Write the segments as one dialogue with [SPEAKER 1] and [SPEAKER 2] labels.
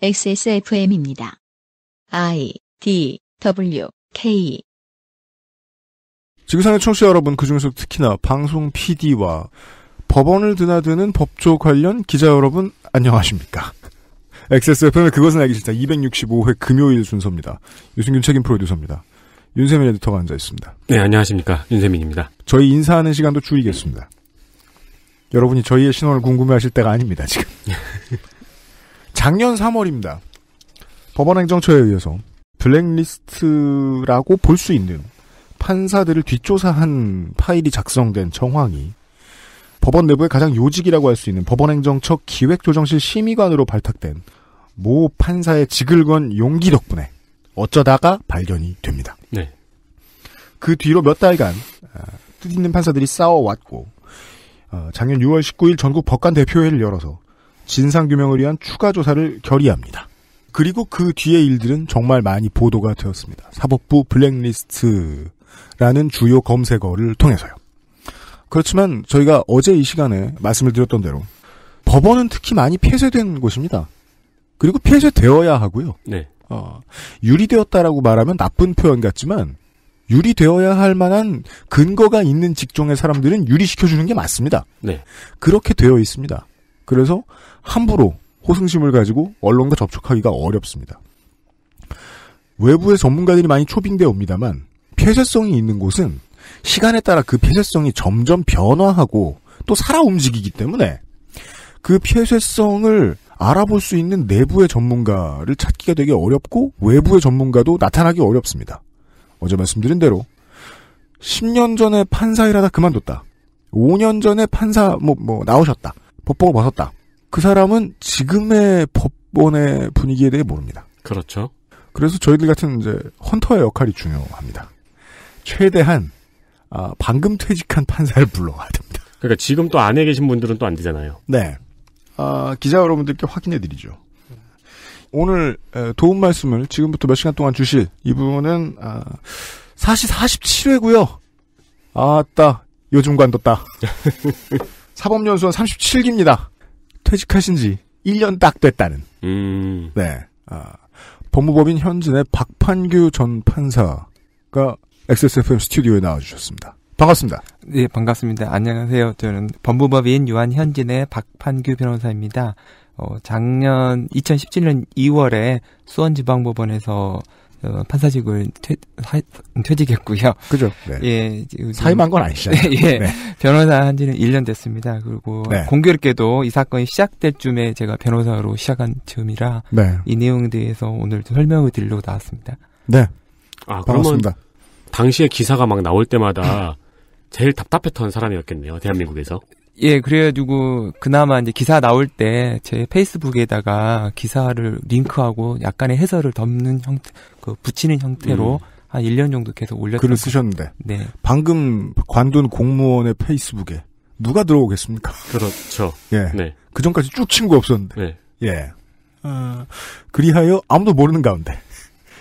[SPEAKER 1] XSFM입니다. I D W K
[SPEAKER 2] 지구상의 청취자 여러분 그중에서 특히나 방송 PD와 법원을 드나드는 법조 관련 기자 여러분 안녕하십니까? XSFM의 그것은 알기 싫다 265회 금요일 순서입니다. 유승균 책임 프로듀서입니다. 윤세민 에디터가 앉아 있습니다.
[SPEAKER 3] 네, 안녕하십니까. 윤세민입니다. 저희
[SPEAKER 2] 인사하는 시간도 줄이겠습니다. 여러분이 저희의 신호를 궁금해하실 때가 아닙니다, 지금. 작년 3월입니다. 법원행정처에 의해서 블랙리스트라고 볼 수 있는 판사들을 뒷조사한 파일이 작성된 정황이 법원 내부의 가장 요직이라고 할 수 있는 법원행정처 기획조정실 심의관으로 발탁된 모 판사의 직을 건 용기 덕분에 어쩌다가 발견이 됩니다. 네. 그 뒤로 몇 달간 아, 뜻 있는 판사들이 싸워왔고 어, 작년 6월 19일 전국 법관 대표회를 열어서 진상규명을 위한 추가 조사를 결의합니다. 그리고 그 뒤의 일들은 정말 많이 보도가 되었습니다. 사법부 블랙리스트라는 주요 검색어를 통해서요. 그렇지만 저희가 어제 이 시간에 말씀을 드렸던 대로 법원은 특히 많이 폐쇄된 곳입니다. 그리고 폐쇄되어야 하고요. 네. 어, 유리되었다라고 말하면 나쁜 표현 같지만 유리되어야 할 만한 근거가 있는 직종의 사람들은 유리시켜주는 게 맞습니다. 네. 그렇게 되어 있습니다. 그래서 함부로 호승심을 가지고 언론과 접촉하기가 어렵습니다. 외부의 전문가들이 많이 초빙되어 옵니다만 폐쇄성이 있는 곳은 시간에 따라 그 폐쇄성이 점점 변화하고 또 살아 움직이기 때문에 그 폐쇄성을 알아볼 수 있는 내부의 전문가를 찾기가 되게 어렵고 외부의 전문가도 나타나기 어렵습니다. 어제 말씀드린 대로 10년 전에 판사 일하다 뭐, 그만뒀다. 5년 전에 판사 뭐 뭐 나오셨다. 법보을 벗었다. 그 사람은 지금의 법원의 분위기에 대해 모릅니다. 그렇죠. 그래서 저희들 같은 이제 헌터의 역할이 중요합니다. 최대한 아, 방금 퇴직한
[SPEAKER 3] 판사를 불러와야 됩니다. 그러니까 지금 또 안에 계신 분들은 또 안 되잖아요.
[SPEAKER 2] 네. 아, 기자 여러분들께 확인해 드리죠. 오늘 도움 말씀을 지금부터 몇 시간 동안 주실 이분은 아, 사시 47회고요. 아따 요즘 관뒀다. 사법연수원 37기입니다. 퇴직하신 지 1년 딱 됐다는. 음. 네. 아, 법무법인 현진의 박판규 전 판사가 XSFM 스튜디오에 나와주셨습니다. 반갑습니다.
[SPEAKER 1] 네, 반갑습니다. 안녕하세요. 저는 법무법인 유한현진의 박판규 변호사입니다. 어, 작년 2017년 2월에 수원지방법원에서 어, 판사직을 퇴, 하, 퇴직했고요. 그죠. 네. 예. 요즘, 사임한 건 아니시잖아요. 예. 네. 변호사 한 지는 1년 됐습니다. 그리고 네. 공교롭게도 이 사건이 시작될 쯤에 제가 변호사로 시작한 쯤이라이 네. 내용에 대해서 오늘 좀 설명을 드리려고 나왔습니다. 네. 아, 반갑습니다.
[SPEAKER 3] 당시에 기사가 막 나올 때마다 제일
[SPEAKER 1] 답답했던 사람이었겠네요. 대한민국에서. 예, 그래가지고 그나마 이제 기사 나올 때 제 페이스북에다가 기사를 링크하고 약간의 해설을 덮는 형태, 그 붙이는 형태로 음. 한 1년 정도 계속 올렸던 글을 쓰셨는데.
[SPEAKER 2] 네. 방금 관둔 공무원의 페이스북에 누가 들어오겠습니까? 그렇죠.
[SPEAKER 3] 예.
[SPEAKER 1] 네.
[SPEAKER 2] 그 전까지 쭉 친구 없었는데. 네. 예. 어, 그리하여 아무도 모르는 가운데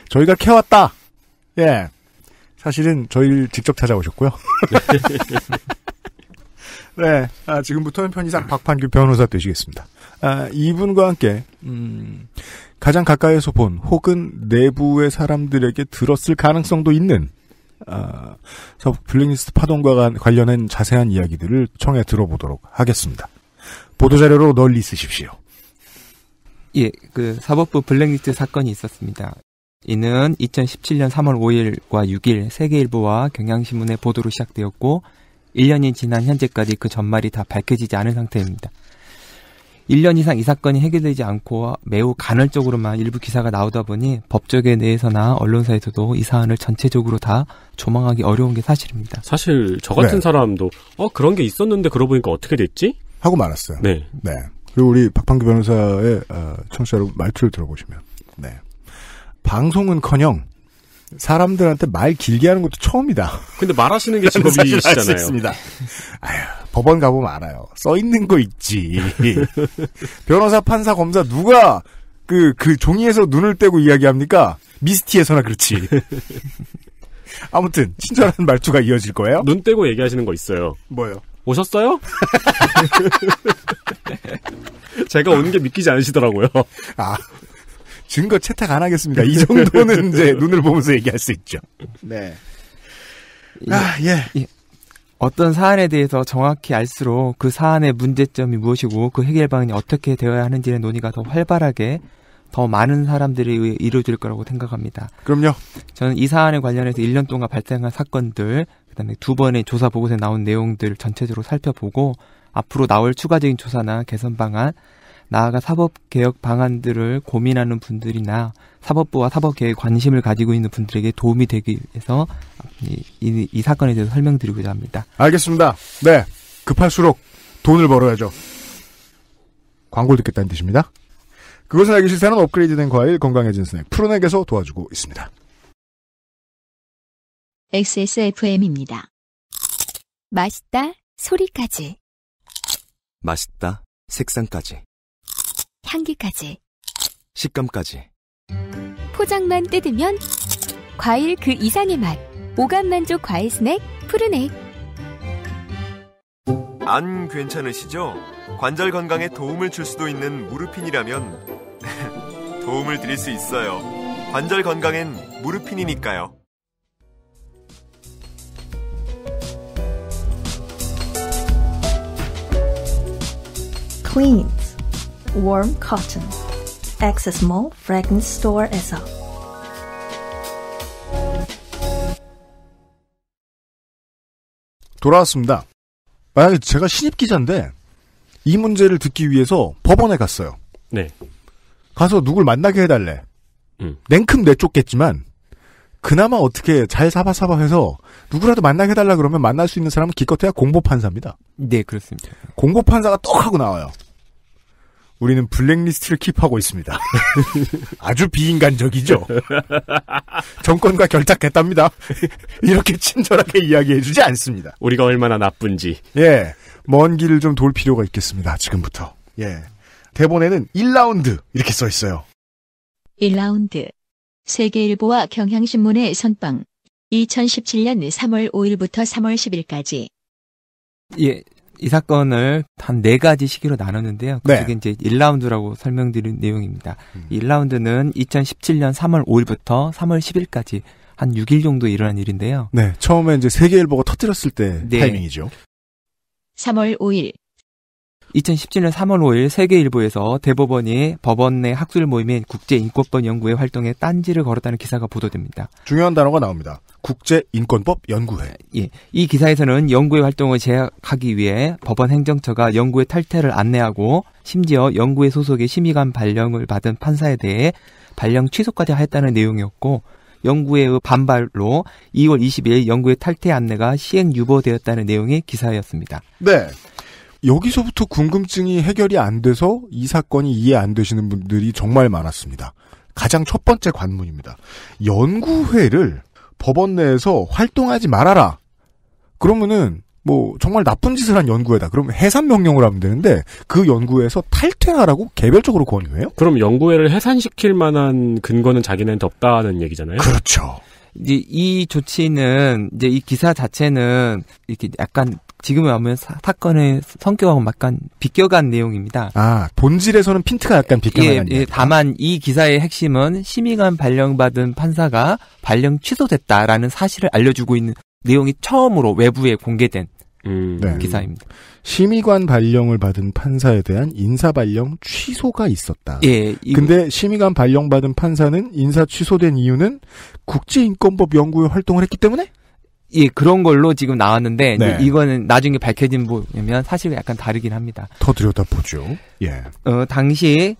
[SPEAKER 2] 저희가 캐왔다. 예. 사실은 저희를 직접 찾아오셨고요. 네, 아, 지금부터는 편의상 네. 박판규 변호사 되시겠습니다. 아, 이분과 함께
[SPEAKER 1] 음,
[SPEAKER 2] 가장 가까이서 에본 혹은 내부의 사람들에게 들었을 가능성도 있는 아, 블랙리스트 파동과 관련한 자세한 이야기들을 청해 들어보도록 하겠습니다. 보도자료로 널리 쓰십시오.
[SPEAKER 1] 예, 그 사법부 블랙리스트 사건이 있었습니다. 이는 2017년 3월 5일과 6일 세계일보와 경향신문의 보도로 시작되었고 1년이 지난 현재까지 그 전말이 다 밝혀지지 않은 상태입니다. 1년 이상 이 사건이 해결되지 않고 매우 간헐적으로만 일부 기사가 나오다 보니 법조계 내에서나 언론사에서도 이 사안을 전체적으로 다 조망하기 어려운 게 사실입니다. 사실 저 같은 네.
[SPEAKER 3] 사람도 어 그런 게 있었는데 그러고 보니까 어떻게 됐지? 하고 말았어요. 네. 네.
[SPEAKER 1] 그리고 우리 박판규
[SPEAKER 2] 변호사의 어, 청취자 로 말투를 들어보시면 네. 방송은커녕 사람들한테 말 길게 하는 것도 처음이다.
[SPEAKER 3] 근데 말하시는 게 직업이시잖아요.
[SPEAKER 2] 아휴, 법원 가보면 알아요. 써 있는 거 있지. 변호사, 판사, 검사 누가 그, 그 종이에서 눈을 떼고 이야기합니까? 미스티에서나
[SPEAKER 3] 그렇지. 아무튼 친절한 말투가 이어질 거예요. 눈 떼고 얘기하시는 거 있어요. 뭐요? 오셨어요? 제가 오는 게 믿기지 않으시더라고요. 아, 증거 채택 안 하겠습니다. 이 정도는 이제 눈을
[SPEAKER 2] 보면서 얘기할 수 있죠. 네.
[SPEAKER 1] 아, 예. 예. 어떤 사안에 대해서 정확히 알수록 그 사안의 문제점이 무엇이고 그 해결 방안이 어떻게 되어야 하는지의 논의가 더 활발하게 더 많은 사람들이 이루어질 거라고 생각합니다. 그럼요. 저는 이 사안에 관련해서 1년 동안 발생한 사건들, 그다음에 두 번의 조사 보고서에 나온 내용들 전체적으로 살펴보고 앞으로 나올 추가적인 조사나 개선 방안, 나아가 사법 개혁 방안들을 고민하는 분들이나 사법부와 사법계에 관심을 가지고 있는 분들에게 도움이 되기 위해서 이, 이, 이 사건에 대해서 설명드리고자 합니다. 알겠습니다.
[SPEAKER 2] 네. 급할수록 돈을 벌어야죠. 광고를 듣겠다는 뜻입니다. 그것을 알기 싫다는 업그레이드된 과일 건강해진 스낵 프로액에서 도와주고 있습니다.
[SPEAKER 1] XSFM입니다. 맛있다 소리까지 맛있다 색상까지 향기까지 식감까지 포장만 뜯으면 과일 그 이상의 맛 오감 만족 과일 스낵 푸르넥 안 괜찮으시죠? 관절 건강에 도움을 줄 수도 있는 무르핀이라면 도움을 드릴 수 있어요. 관절 건강엔
[SPEAKER 3] 무르핀이니까요.
[SPEAKER 1] cleans warm cotton. Access Mall Fragrance Store에서
[SPEAKER 2] 돌아왔습니다. 만약에 아, 제가 신입 기자인데 이 문제를 듣기 위해서 법원에 갔어요. 네. 가서 누굴 만나게 해달래. 음. 냉큼 내쫓겠지만 그나마 어떻게 잘 사바사바 해서 누구라도 만나게 해달라 그러면 만날 수 있는 사람은 기껏해야 공보판사입니다. 네, 그렇습니다. 공보판사가 떡 하고 나와요. 우리는 블랙리스트를 킵하고 있습니다. 아주 비인간적이죠. 정권과 결탁했답니다. 이렇게 친절하게 이야기해주지 않습니다.
[SPEAKER 3] 우리가 얼마나 나쁜지.
[SPEAKER 2] 예. 먼 길을 좀 돌 필요가 있겠습니다. 지금부터. 예. 대본에는 1라운드 이렇게 써 있어요.
[SPEAKER 1] 1라운드. 세계일보와 경향신문의 선빵. 2017년 3월 5일부터 3월 10일까지. 예, 이 사건을 한 네 가지 시기로 나눴는데요. 네. 그게 네. 이제 1라운드라고 설명드린 내용입니다. 음. 1라운드는 2017년 3월 5일부터 3월 10일까지 한 6일 정도 일어난 일인데요. 네, 처음에 이제 세계 일보가 터뜨렸을 때 네. 타이밍이죠.
[SPEAKER 2] 3월 5일
[SPEAKER 1] 2017년 3월 5일 세계일보에서 대법원이 법원 내 학술 모임인 국제인권법 연구회 활동에 딴지를 걸었다는 기사가 보도됩니다. 중요한 단어가 나옵니다. 국제인권법연구회. 예. 이 기사에서는 연구의 활동을 제약하기 위해 법원 행정처가 연구의 탈퇴를 안내하고 심지어 연구회 소속의 심의관 발령을 받은 판사에 대해 발령 취소까지 했다는 내용이었고 연구회의 반발로 2월 2 0일연구회 탈퇴 안내가 시행 유보되었다는 내용의 기사였습니다. 네. 여기서부터 궁금증이 해결이 안 돼서 이 사건이
[SPEAKER 2] 이해 안 되시는 분들이 정말 많았습니다. 가장 첫 번째 관문입니다. 연구회를 법원 내에서 활동하지 말아라. 그러면은 뭐 정말 나쁜 짓을 한 연구회다. 그러면 해산 명령을 하면 되는데 그 연구회에서 탈퇴하라고
[SPEAKER 3] 개별적으로 권유해요? 그럼 연구회를 해산시킬 만한 근거는 자기네한테 없다는 얘기잖아요. 그렇죠.
[SPEAKER 1] 이제 이 조치는 이제 이 기사 자체는 이렇게 약간 지금은 보면 사, 건의 성격하고 약간 비껴간 내용입니다. 아 본질에서는 핀트가 약간 비껴간 예, 예, 다만 이 기사의 핵심은 심의관 발령받은 판사가 발령 취소됐다라는 사실을 알려주고 있는 내용이 처음으로 외부에 공개된 음, 네. 기사입니다.
[SPEAKER 2] 심의관 발령을 받은 판사에 대한 인사 발령 취소가 있었다. 예. 이, 근데 심의관 발령받은 판사는 인사 취소된 이유는
[SPEAKER 1] 국제인권법 연구에 활동을 했기 때문에? 예, 그런 걸로 지금 나왔는데 네. 이거는 나중에 밝혀진 부분이면 사실 약간 다르긴 합니다.
[SPEAKER 2] 더 들여다보죠. 예.
[SPEAKER 1] 어, 당시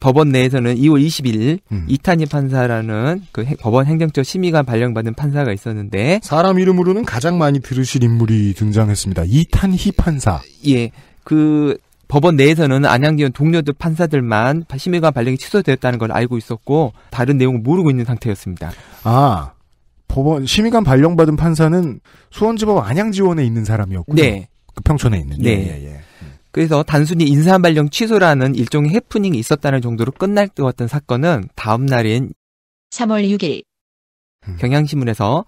[SPEAKER 1] 법원 내에서는 2월 21일 음. 이탄희 판사라는 그 행, 법원 행정처 심의관 발령받은 판사가 있었는데
[SPEAKER 2] 사람 이름으로는 가장 많이 들으실 인물이 등장했습니다. 이탄희 판사.
[SPEAKER 1] 예. 그 법원 내에서는 안양지원 동료들 판사들만 심의관 발령이 취소되었다는 걸 알고 있었고 다른 내용을 모르고 있는 상태였습니다.
[SPEAKER 2] 아, 법원 심의관 발령받은 판사는 수원지법 안양지원에 있는 사람이었고요.
[SPEAKER 1] 네. 그 평촌에 있는. 네. 예, 예. 예. 음. 그래서 단순히 인사 발령 취소라는 일종의 해프닝이 있었다는 정도로 끝날 것 같은 사건은 다음 날인 3월 6일 음. 경향신문에서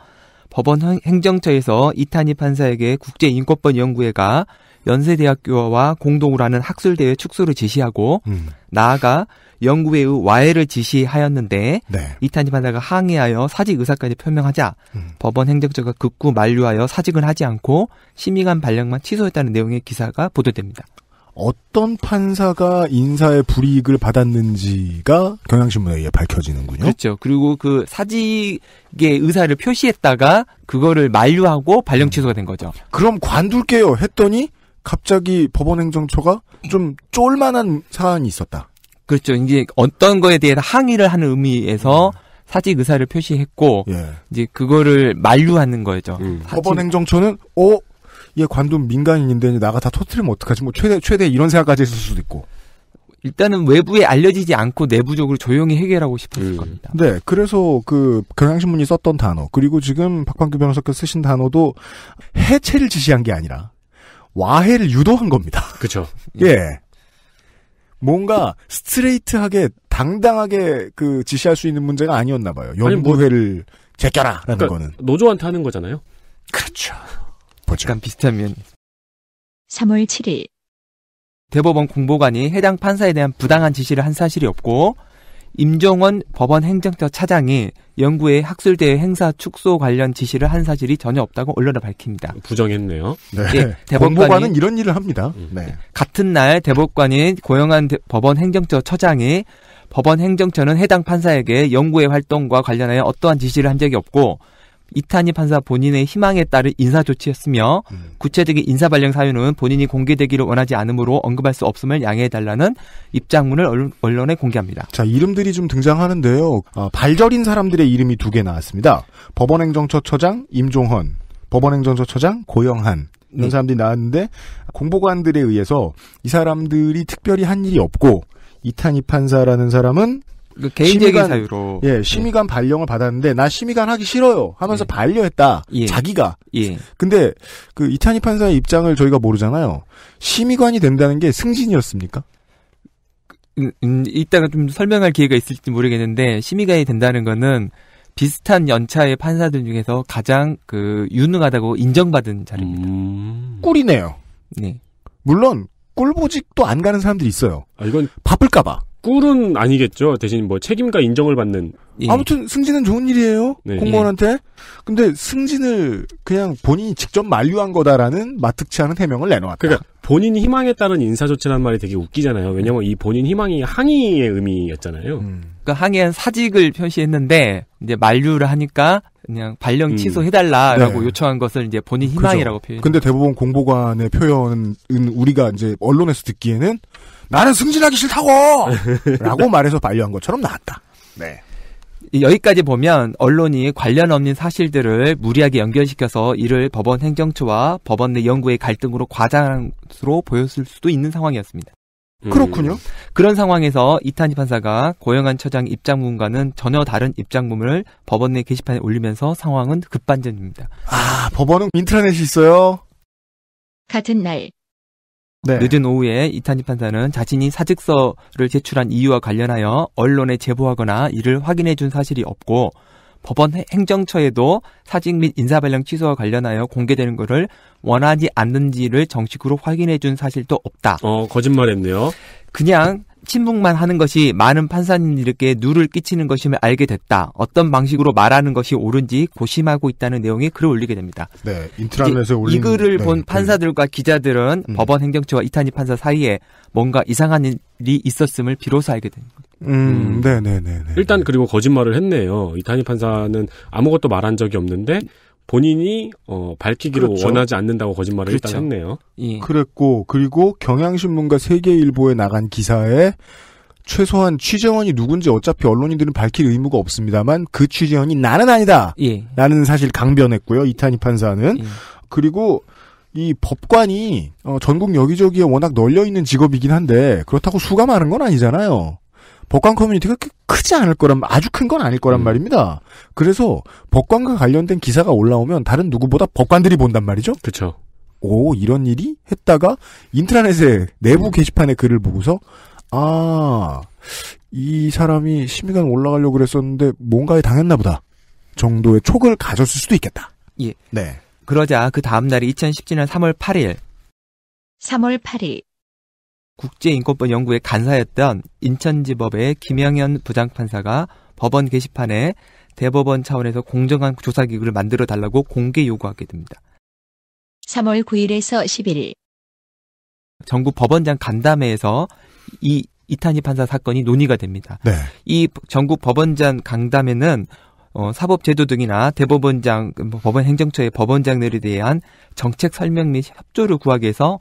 [SPEAKER 1] 법원 행정처에서 이탄희 판사에게 국제인권법 연구회가 연세대학교와 공동으로 하는 학술대회 축소를 제시하고 음. 나아가 영구회의 와해를 지시하였는데 네. 이탄이바다가 항의하여 사직 의사까지 표명하자 음. 법원 행정처가 극구 만류하여 사직을 하지 않고 심의관 발령만 취소했다는 내용의 기사가 보도됩니다.
[SPEAKER 2] 어떤 판사가 인사의 불이익을 받았는지가 경향신문에 의해 밝혀지는군요.
[SPEAKER 1] 그렇죠. 그리고 그 사직의 의사를 표시했다가 그거를 만류하고 발령 음. 취소가 된 거죠. 그럼 관둘게요 했더니 갑자기 법원행정처가 좀 쫄만한 사안이 있었다. 그렇죠. 이제 어떤 거에 대해 항의를 하는 의미에서 음. 사직 의사를 표시했고 예. 이제 그거를 만류하는 거죠. 음.
[SPEAKER 2] 법원행정처는 어? 얘 관둔 민간인인데 나가 다 터트리면 어떡하지? 뭐 최대 최대 이런 생각까지 했을 수도 있고. 일단은
[SPEAKER 1] 외부에 알려지지 않고 내부적으로 조용히 해결하고 싶었을 음. 겁니다.
[SPEAKER 2] 네, 그래서 그 경향신문이 썼던 단어 그리고 지금 박판규 변호사께서 쓰신 단어도 해체를 지시한 게 아니라 와해를 유도한 겁니다. 그렇죠. 예. 뭔가 스트레이트하게 당당하게 그 지시할 수 있는 문제가 아니었나 봐요. 뭐 연구회를
[SPEAKER 3] 뭐, 제껴라라는 그러니까 거는
[SPEAKER 1] 노조한테 하는 거잖아요. 그렇죠. 보죠. 약간 비슷한 면. 3월 7일 대법원 공보관이 해당 판사에 대한 부당한 지시를 한 사실이 없고 임종원 법원 행정처 차장이 연구회 학술대회 행사 축소 관련 지시를 한 사실이 전혀 없다고 언론에 밝힙니다. 부정했네요. 네. 예, 대법관은 이런
[SPEAKER 2] 일을 합니다. 음. 네. 예,
[SPEAKER 1] 같은 날 대법관인 고영한 법원 행정처 처장이 법원 행정처는 해당 판사에게 연구회 활동과 관련하여 어떠한 지시를 한 적이 없고 이타니 판사 본인의 희망에 따른 인사 조치였으며 음. 구체적인 인사 발령 사유는 본인이 공개되기를 원하지 않으므로 언급할 수 없음을 양해해 달라는 입장문을 언론, 에 공개합니다.
[SPEAKER 2] 자 이름들이 좀 등장하는데요. 아, 발절인 사람들의 이름이 두 개 나왔습니다. 법원행정처처장 임종헌, 법원행정처처장 고영한 이런 네. 사람들이 나왔는데 공보관들에 의해서 이 사람들이 특별히 한 일이 없고 이탄희 판사라는 사람은 그 개인적인 심의관, 사유로 예 네. 심의관 예. 발령을 받았는데 나 심의관 하기 싫어요 하면서 예. 반려했다 예. 자기가 예 근데 그 이탄희 판사의 입장을 저희가 모르잖아요 심의관이 된다는 게 승진이었습니까?
[SPEAKER 1] 음, 음, 이따가 좀 설명할 기회가 있을지 모르겠는데 심의관이 된다는 거는 비슷한 연차의 판사들 중에서 가장 그 유능하다고 인정받은 자리입니다. 음...
[SPEAKER 3] 꿀이네요. 네. 물론 꿀보직도 안 가는 사람들이 있어요. 아, 이건 바쁠까봐. 꿀은 아니겠죠. 대신 뭐 책임과 인정을 받는. 예.
[SPEAKER 2] 아무튼 승진은 좋은 일이에요.
[SPEAKER 3] 네. 예. 공무원한테. 예. 근데 승진을 그냥 본인이 직접 만류한 거다라는 마뜩치 않은 해명을 내놓았다. 그러니까 본인 희망에 따른 인사 조치란 말이 되게 웃기잖아요. 왜냐면 음. 이 본인 희망이
[SPEAKER 1] 항의의 의미였잖아요. 음. 그러니까 항의한 사직을 표시했는데 이제 만류를 하니까 그냥 발령 음. 취소해달라라고 네. 요청한 것을 이제 본인 희망이라고 표현. 근데
[SPEAKER 2] 대부분 공보관의 표현은 우리가 이제 언론에서 듣기에는 나는 승진하기 싫다고! 라고 말해서 반려한 것처럼 나왔다.
[SPEAKER 1] 네. 여기까지 보면 언론이 관련 없는 사실들을 무리하게 연결시켜서 이를 법원 행정처와 법원 내 연구의 갈등으로 과장한 것으로 보였을 수도 있는 상황이었습니다. 음. 그렇군요. 그런 상황에서 이탄희 판사가 고영한 처장 입장문과는 전혀 다른 입장문을 법원 내 게시판에 올리면서 상황은 급반전입니다. 아, 법원은 인트라넷이 있어요.
[SPEAKER 2] 같은 날
[SPEAKER 1] 네. 늦은 오후에 이탄희 판사는 자신이 사직서를 제출한 이유와 관련하여 언론에 제보하거나 이를 확인해 준 사실이 없고 법원 행정처에도 사직 및 인사발령 취소와 관련하여 공개되는 것을 원하지 않는지를 정식으로 확인해 준 사실도 없다. 어, 거짓말했네요. 그냥 침묵만 하는 것이 많은 판사님들께 누를 끼치는 것임을 알게 됐다. 어떤 방식으로 말하는 것이 옳은지 고심하고 있다는 내용이 글을 올리게 됩니다. 네, 인트라넷에 올린 이 글을 본 네, 그 판사들과 기자들은 음. 법원 행정처와 이타니 판사 사이에 뭔가 이상한 일이 있었음을 비로소 알게 된 거죠.
[SPEAKER 2] 음, 음. 네네네. 네,
[SPEAKER 1] 네, 일단 그리고 거짓말을 했네요. 이타니 판사는
[SPEAKER 3] 아무것도 말한 적이 없는데 본인이 어, 밝히기로 그렇죠. 원하지 않는다고 거짓말을 그렇죠. 일단 했네요.
[SPEAKER 2] 예. 그랬고 그리고 경향신문과 세계일보에 나간 기사에 최소한 취재원이 누군지 어차피 언론인들은 밝힐 의무가 없습니다만 그 취재원이 나는 아니다. 예. 나는 사실 강변했고요. 이타니 판사는 예. 그리고 이 법관이 어, 전국 여기저기에 워낙 널려 있는 직업이긴 한데 그렇다고 수가 많은 건 아니잖아요. 법관 커뮤니티가 그렇게 크지 않을 거란 아주 큰 건 아닐 거란 음. 말입니다. 그래서 법관과 관련된 기사가 올라오면 다른 누구보다 법관들이 본단 말이죠. 그렇죠. 오 이런 일이 했다가 인트라넷에 내부 게시판에 글을 보고서 아이 사람이 심의관 올라가려고 그랬었는데 뭔가에 당했나 보다
[SPEAKER 1] 정도의 촉을 가졌을 수도 있겠다. 예. 네. 그러자 그 다음 날이 2017년 3월 8일. 3월 8일 국제인권법 연구의 간사였던 인천지법의 김영현 부장판사가 법원 게시판에 대법원 차원에서 공정한 조사기구를 만들어 달라고 공개 요구하게 됩니다. 3월 9일에서 11일 전국 법원장 간담회에서 이 이탄희 판사 사건이 논의가 됩니다. 네. 이 전국 법원장 강담회는 어, 사법제도 등이나 대법원장, 뭐 법원 행정처의 법원장들에 대한 정책 설명 및 협조를 구하기 위해서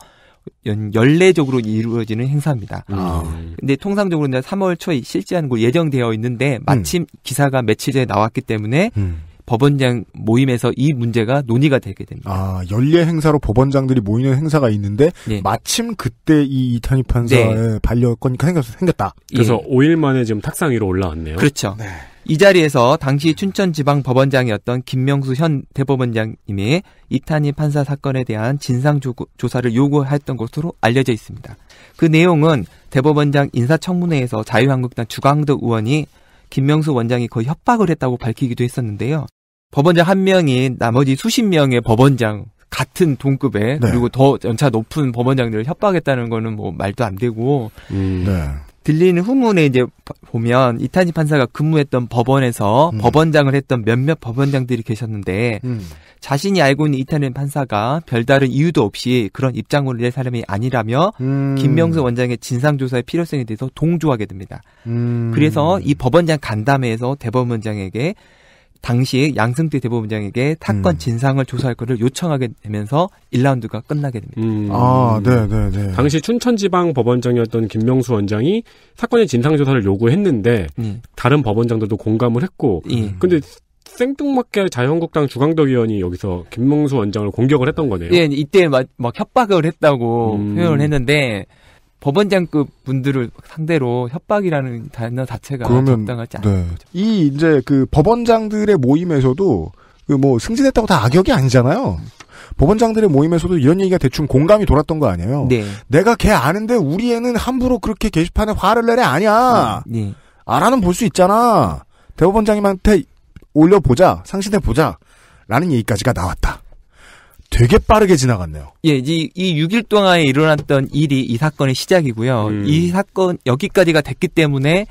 [SPEAKER 1] 연, 연례적으로 이루어지는 행사입니다. 음. 근데 통상적으로 이제 3월 초에 실시하는 걸 예정되어 있는데 마침 음. 기사가 며칠 전에 나왔기 때문에 음. 법원장 모임에서 이 문제가 논의가 되게 됩니다. 아,
[SPEAKER 2] 연례 행사로 법원장들이 모이는 행사가 있는데 네. 마침 그때 이 이탄희 판사의 네. 반려건이 생겼, 생겼다. 그래서 예.
[SPEAKER 1] 5일 만에 지금 탁상 위로 올라왔네요. 그렇죠. 네. 이 자리에서 당시 춘천지방법원장이었던 김명수 현 대법원장님이 이탄희 판사 사건에 대한 진상조사를 요구했던 것으로 알려져 있습니다. 그 내용은 대법원장 인사청문회에서 자유한국당 주광덕 의원이 김명수 원장이 거의 협박을 했다고 밝히기도 했었는데요. 법원장 한 명이 나머지 수십 명의 법원장 같은 동급에 네. 그리고 더 연차 높은 법원장들을 협박했다는 거는 뭐 말도 안 되고 음, 네. 들리는 후문에 이제 보면 이타니 판사가 근무했던 법원에서 음. 법원장을 했던 몇몇 법원장들이 계셨는데 음. 자신이 알고 있는 이타니 판사가 별다른 이유도 없이 그런 입장으로낼 사람이 아니라며 음. 김명수 원장의 진상조사의 필요성에 대해서 동조하게 됩니다. 음. 그래서 이 법원장 간담회에서 대법원장에게 당시 양승태 대법원장에게 사건 음. 진상을 조사할 것을 요청하게 되면서 1라운드가 끝나게 됩니다. 음. 아,
[SPEAKER 2] 네, 네, 네.
[SPEAKER 1] 당시 춘천지방 법원장이었던 김명수 원장이 사건의
[SPEAKER 3] 진상 조사를 요구했는데 음. 다른 법원장들도 공감을 했고, 음. 근데 생뚱맞게 자유한국당 주강덕 의원이 여기서 김명수 원장을 공격을 했던 거네요. 예, 이때 막, 막
[SPEAKER 1] 협박을 했다고 음. 표현을 했는데 법원장급 분들을 상대로 협박이라는 단어 자체가 그러면, 적당하지 않아요. 네.
[SPEAKER 2] 이 이제 그 법원장들의 모임에서도 그 뭐 승진했다고 다 악역이 아니잖아요. 법원장들의 모임에서도 이런 얘기가 대충 공감이 돌았던 거 아니에요. 네. 내가 걔 아는데 우리 애는 함부로 그렇게 게시판에 화를 내래 아니야. 네. 네. 알아는 볼 수 있잖아. 대법원장님한테 올려보자, 상신해보자. 라는 얘기까지가 나왔다. 되게 빠르게 지나갔네요.
[SPEAKER 1] 예, 이, 이 6일 동안에 일어났던 일이 이 사건의 시작이고요. 음. 이 사건 여기까지가 됐기 때문에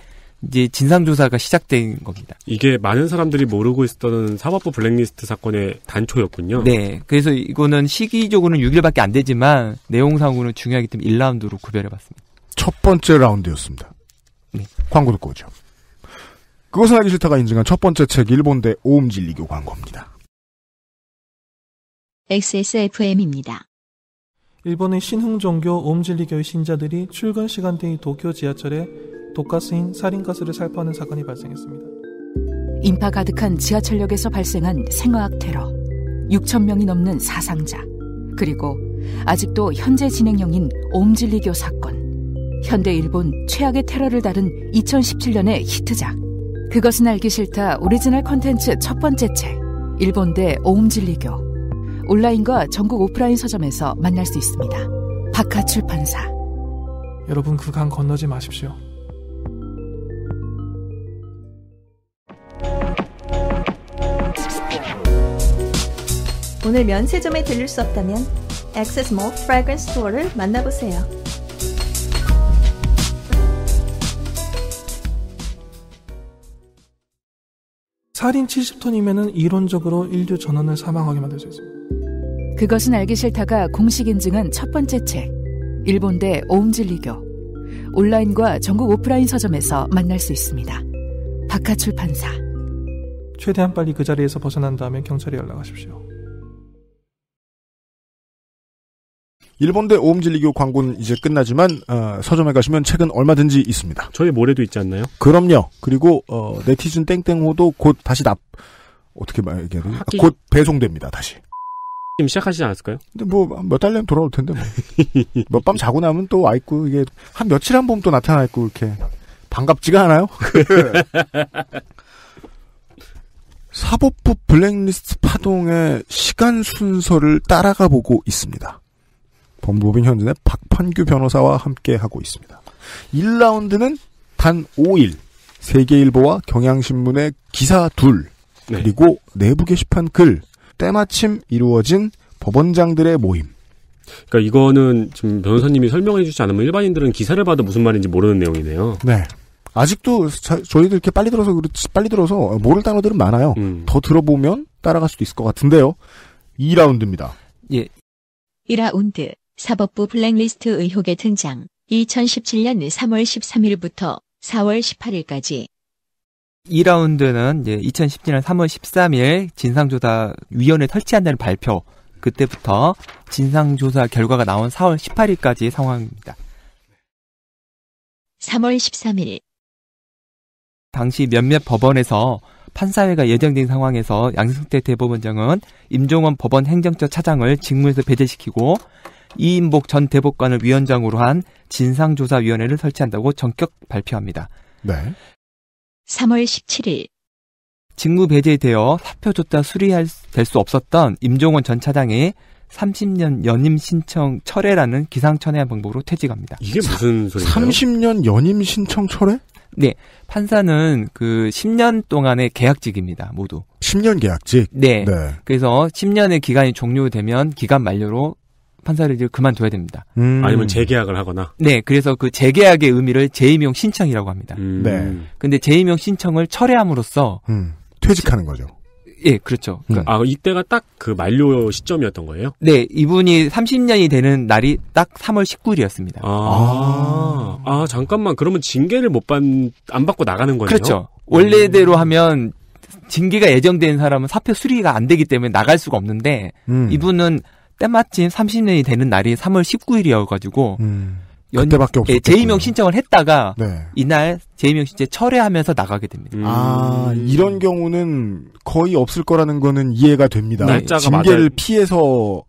[SPEAKER 1] 이제 진상조사가 시작된 겁니다. 이게 많은 사람들이 모르고 있었던 사법부 블랙리스트 사건의 단초였군요. 네. 그래서 이거는 시기적으로는 6일밖에 안 되지만 내용상으로는 중요하기 때문에 1라운드로 구별해봤습니다.
[SPEAKER 2] 첫 번째 라운드였습니다. 네. 광고 듣고 오죠. 그것은 알기 싫다가 인증한 첫 번째 책 일본 대 오음질리교 광고입니다.
[SPEAKER 1] XSFM입니다. 일본의 신흥종교 옴질리교의 신자들이 출근 시간대인 도쿄 지하철에 독가스인 살인가스를 살포하는 사건이 발생했습니다. 인파 가득한 지하철역에서 발생한 생화학 테러, 6천 명이 넘는 사상자, 그리고 아직도 현재 진행형인 옴질리교 사건, 현대 일본 최악의 테러를 다룬 2017년의 히트작, 그것은 알기 싫다 오리지널 컨텐츠 첫 번째 책, 일본 대옴음진리교 온라인과 전국 오프라인 서점에서 만날 수 있습니다. 박하 출판사. 여러분 그 강 건너지 마십시오. 오늘 면세점에 들릴 수 없다면 액세스몰 프라그런스 스토어를 만나보세요. 살인 70톤이면 이론적으로 인류 전원을 사망하게 만들 수 있습니다. 그것은 알기 싫다가 공식 인증은 첫 번째 책 일본대 오음진리교 온라인과 전국 오프라인 서점에서 만날 수 있습니다. 박하 출판사 최대한 빨리 그 자리에서 벗어난 다음에 경찰에 연락하십시오.
[SPEAKER 2] 일본대 오음진리교 광고는 이제 끝나지만 어, 서점에 가시면 책은 얼마든지 있습니다. 저희 모래도 있지 않나요? 그럼요. 그리고 어, 네티즌 땡땡호도 곧 다시 납 어떻게 말해야 되나? 곧 배송됩니다. 다시. 님 시작하시지 않았을까요? 근데 뭐몇달 내면 돌아올 텐데 뭐. 몇 밤 자고 나면 또 와 있고 이게 한 며칠 한 번 또 나타나 있고 이렇게 반갑지가 않아요? 사법부 블랙리스트 파동의 시간 순서를 따라가 보고 있습니다. 법무법인 현진의 박판규 변호사와 함께 하고 있습니다. 1라운드는 단 5일 세계일보와 경향신문의 기사 둘 네. 그리고 내부 게시판 글 때마침 이루어진 법원장들의 모임.
[SPEAKER 3] 그러니까 이거는 지금 변호사님이 설명해 주지 않으면 일반인들은 기사를 봐도 무슨 말인지 모르는 내용이네요.
[SPEAKER 2] 네. 아직도 자, 저희들 이렇게 빨리 들어서 그렇지 빨리 들어서 모를 단어들은 많아요. 음. 더 들어보면 따라갈 수도 있을 것 같은데요. 2라운드입니다.
[SPEAKER 1] 예. 1라운드 사법부 블랙리스트 의혹의 등장. 2017년 3월 13일부터 4월 18일까지 2라운드는 이제 2017년 3월 13일 진상조사위원회 설치한다는 발표 그때부터 진상조사 결과가 나온 4월 18일까지의 상황입니다. 3월 13일 당시 몇몇 법원에서 판사회가 예정된 상황에서 양승태 대법원장은 임종원 법원 행정처 차장을 직무에서 배제시키고 이인복 전 대법관을 위원장으로 한 진상조사위원회를 설치한다고 전격 발표합니다. 네. 3월 17일 직무 배제되어 사표 줬다 수리할 될 수 없었던 임종원 전 차장의 30년 연임 신청 철회라는 기상천외한 방법으로 퇴직합니다. 이게 무슨 소리예요? 30년 연임 신청 철회? 네. 판사는 그 10년 동안의 계약직입니다. 모두. 10년 계약직? 네. 네. 그래서 10년의 기간이 종료되면 기간 만료로 판사를 이제 그만둬야 됩니다. 음. 아니면 재계약을 하거나. 네, 그래서 그 재계약의 의미를 재임용 신청이라고 합니다. 음. 네. 근데 재임용 신청을 철회함으로써 음. 퇴직하는 거죠. 예, 그렇죠. 그
[SPEAKER 3] 아, 이때가 딱 그 만료 시점이었던 거예요?
[SPEAKER 1] 네, 이분이 30년이 되는
[SPEAKER 3] 날이 딱 3월 19일이었습니다. 아, 아, 아 잠깐만. 그러면 징계를 못 받,
[SPEAKER 1] 안 받고 나가는 거네요? 그렇죠. 원래대로 하면 징계가 예정된 사람은 사표 수리가 안 되기 때문에 나갈 수가 없는데, 음. 이분은 때마침 30년이 되는 날이 3월 19일이어가지고 음, 연, 그때밖에 없었 예, 재임용 신청을 했다가 네. 이날 재임용 신청 철회하면서 나가게 됩니다. 아, 음. 아
[SPEAKER 2] 이런 경우는 거의 없을 거라는 거는 이해가 됩니다. 날짜가 징계를 맞아요. 피해서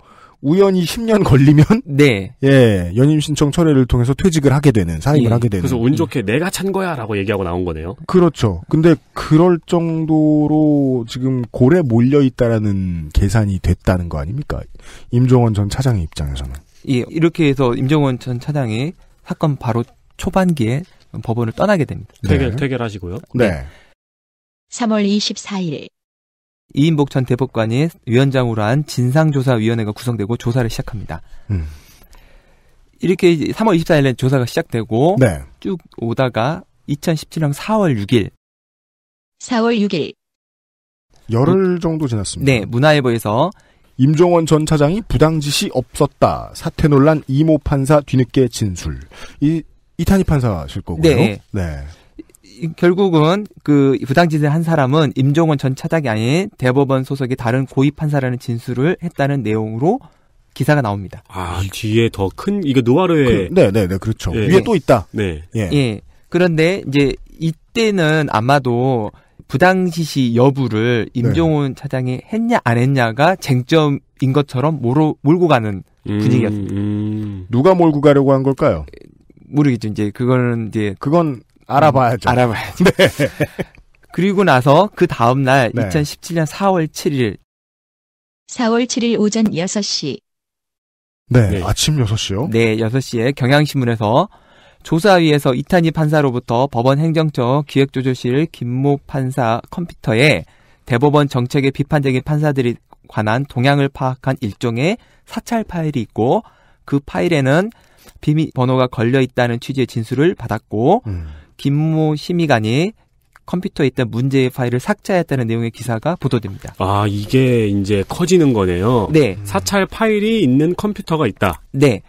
[SPEAKER 2] 우연히 10년 걸리면 네. 예, 연임 신청 철회를 통해서 퇴직을 하게 되는 사임을 예. 하게 되는. 그래서
[SPEAKER 3] 운 좋게 음. 내가 찬 거야라고 얘기하고 나온 거네요.
[SPEAKER 2] 그렇죠. 근데 그럴 정도로 지금 골에 몰려 있다라는 계산이 됐다는 거 아닙니까? 임종원 전 차장의 입장에서는.
[SPEAKER 1] 예, 이렇게 해서 임종원 전 차장이 사건 바로 초반기에 법원을 떠나게 됩니다. 네. 대결, 대결하시고요. 네. 3월 24일 이인복 전 대법관이 위원장으로 한 진상조사위원회가 구성되고 조사를 시작합니다. 음. 이렇게 3월 24일에 조사가 시작되고 네. 쭉 오다가 2017년 4월 6일 4월 6일 열흘
[SPEAKER 2] 정도 지났습니다. 네, 문화일보에서 임종원 전 차장이 부당지시 없었다. 사태 논란 이모 판사 뒤늦게 진술. 이 이탄희 판사실 거고요. 네. 네.
[SPEAKER 1] 결국은 그 부당짓을 한 사람은 임종원 전 차장이 아닌 대법원 소속의 다른 고위 판사라는 진술을 했다는 내용으로 기사가 나옵니다. 아 뒤에 더 큰 이거
[SPEAKER 3] 노아르의 그, 네네네 네, 네, 그렇죠 예. 위에 또 있다. 네. 예.
[SPEAKER 1] 예. 그런데 이제 이때는 아마도 부당시시 여부를 임종훈 네. 차장이 했냐 안 했냐가 쟁점인 것처럼 모로, 몰고 가는 음, 분위기였습니다. 음. 누가 몰고 가려고 한 걸까요? 모르겠죠. 이제 그거는 이제 그건 알아봐야죠. 알아봐야죠. 네. 그리고 나서 그 다음 날 네. 2017년 4월 7일 4월 7일 오전 6시 네, 네. 아침 6시요? 네, 6시에 경향신문에서 조사위에서 이탄희 판사로부터 법원 행정처 기획조조실 김모 판사 컴퓨터에 대법원 정책의 비판적인 판사들이 관한 동향을 파악한 일종의 사찰 파일이 있고 그 파일에는 비밀번호가 걸려 있다는 취지의 진술을 받았고 음. 김모 심의관이 컴퓨터에 있던 문제의 파일을 삭제했다는 내용의 기사가 보도됩니다. 아, 이게 이제 커지는 거네요. 네. 사찰 파일이 있는 컴퓨터가 있다. 네.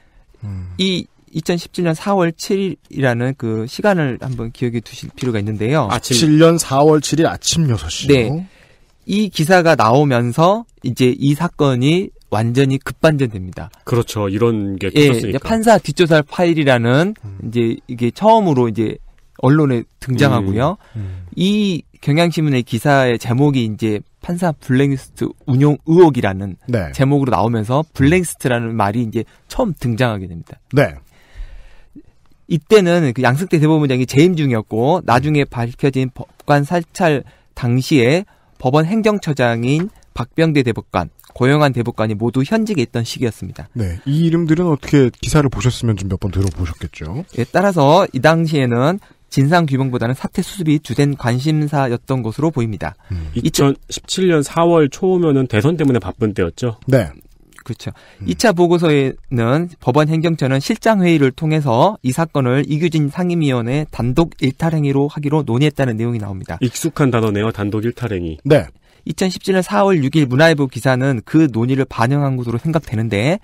[SPEAKER 1] 음. 이 2017년 4월 7일이라는 그 시간을 한번 기억해 두실 필요가 있는데요. 아침 7년 4월 7일 아침 6시. 네. 이 기사가 나오면서 이제 이 사건이 완전히 급반전됩니다. 그렇죠. 이런 게 컸으니까. 예, 판사 뒷조사 파일이라는 음. 이제 이게 처음으로 이제 언론에 등장하고요. 예, 예. 음. 이 경향신문의 기사의 제목이 이제 판사 블랙리스트 운용 의혹이라는 네. 제목으로 나오면서 블랙리스트라는 말이 이제 처음 등장하게 됩니다. 네. 이때는 그 양승태 대법원장이 재임 중이었고 나중에 밝혀진 법관 살찰 당시에 법원 행정처장인 박병대 대법관, 고영한 대법관이 모두 현직에 있던 시기였습니다. 네, 이 이름들은 어떻게 기사를 보셨으면 좀 몇 번 들어보셨겠죠. 예, 따라서 이 당시에는 진상 규명보다는 사태 수습이 주된 관심사였던 것으로 보입니다. 음. 2017년 4월 초면은 대선 때문에 바쁜 때였죠. 네. 그렇죠. 음. 2차 보고서에는 법원 행정처는 실장 회의를 통해서 이 사건을 이규진 상임위원회 단독 일탈 행위로 하기로 논의했다는 내용이 나옵니다. 익숙한 단어네요. 단독 일탈 행위. 네. 2017년 4월 6일 문화일보 기사는 그 논의를 반영한 것으로 생각되는데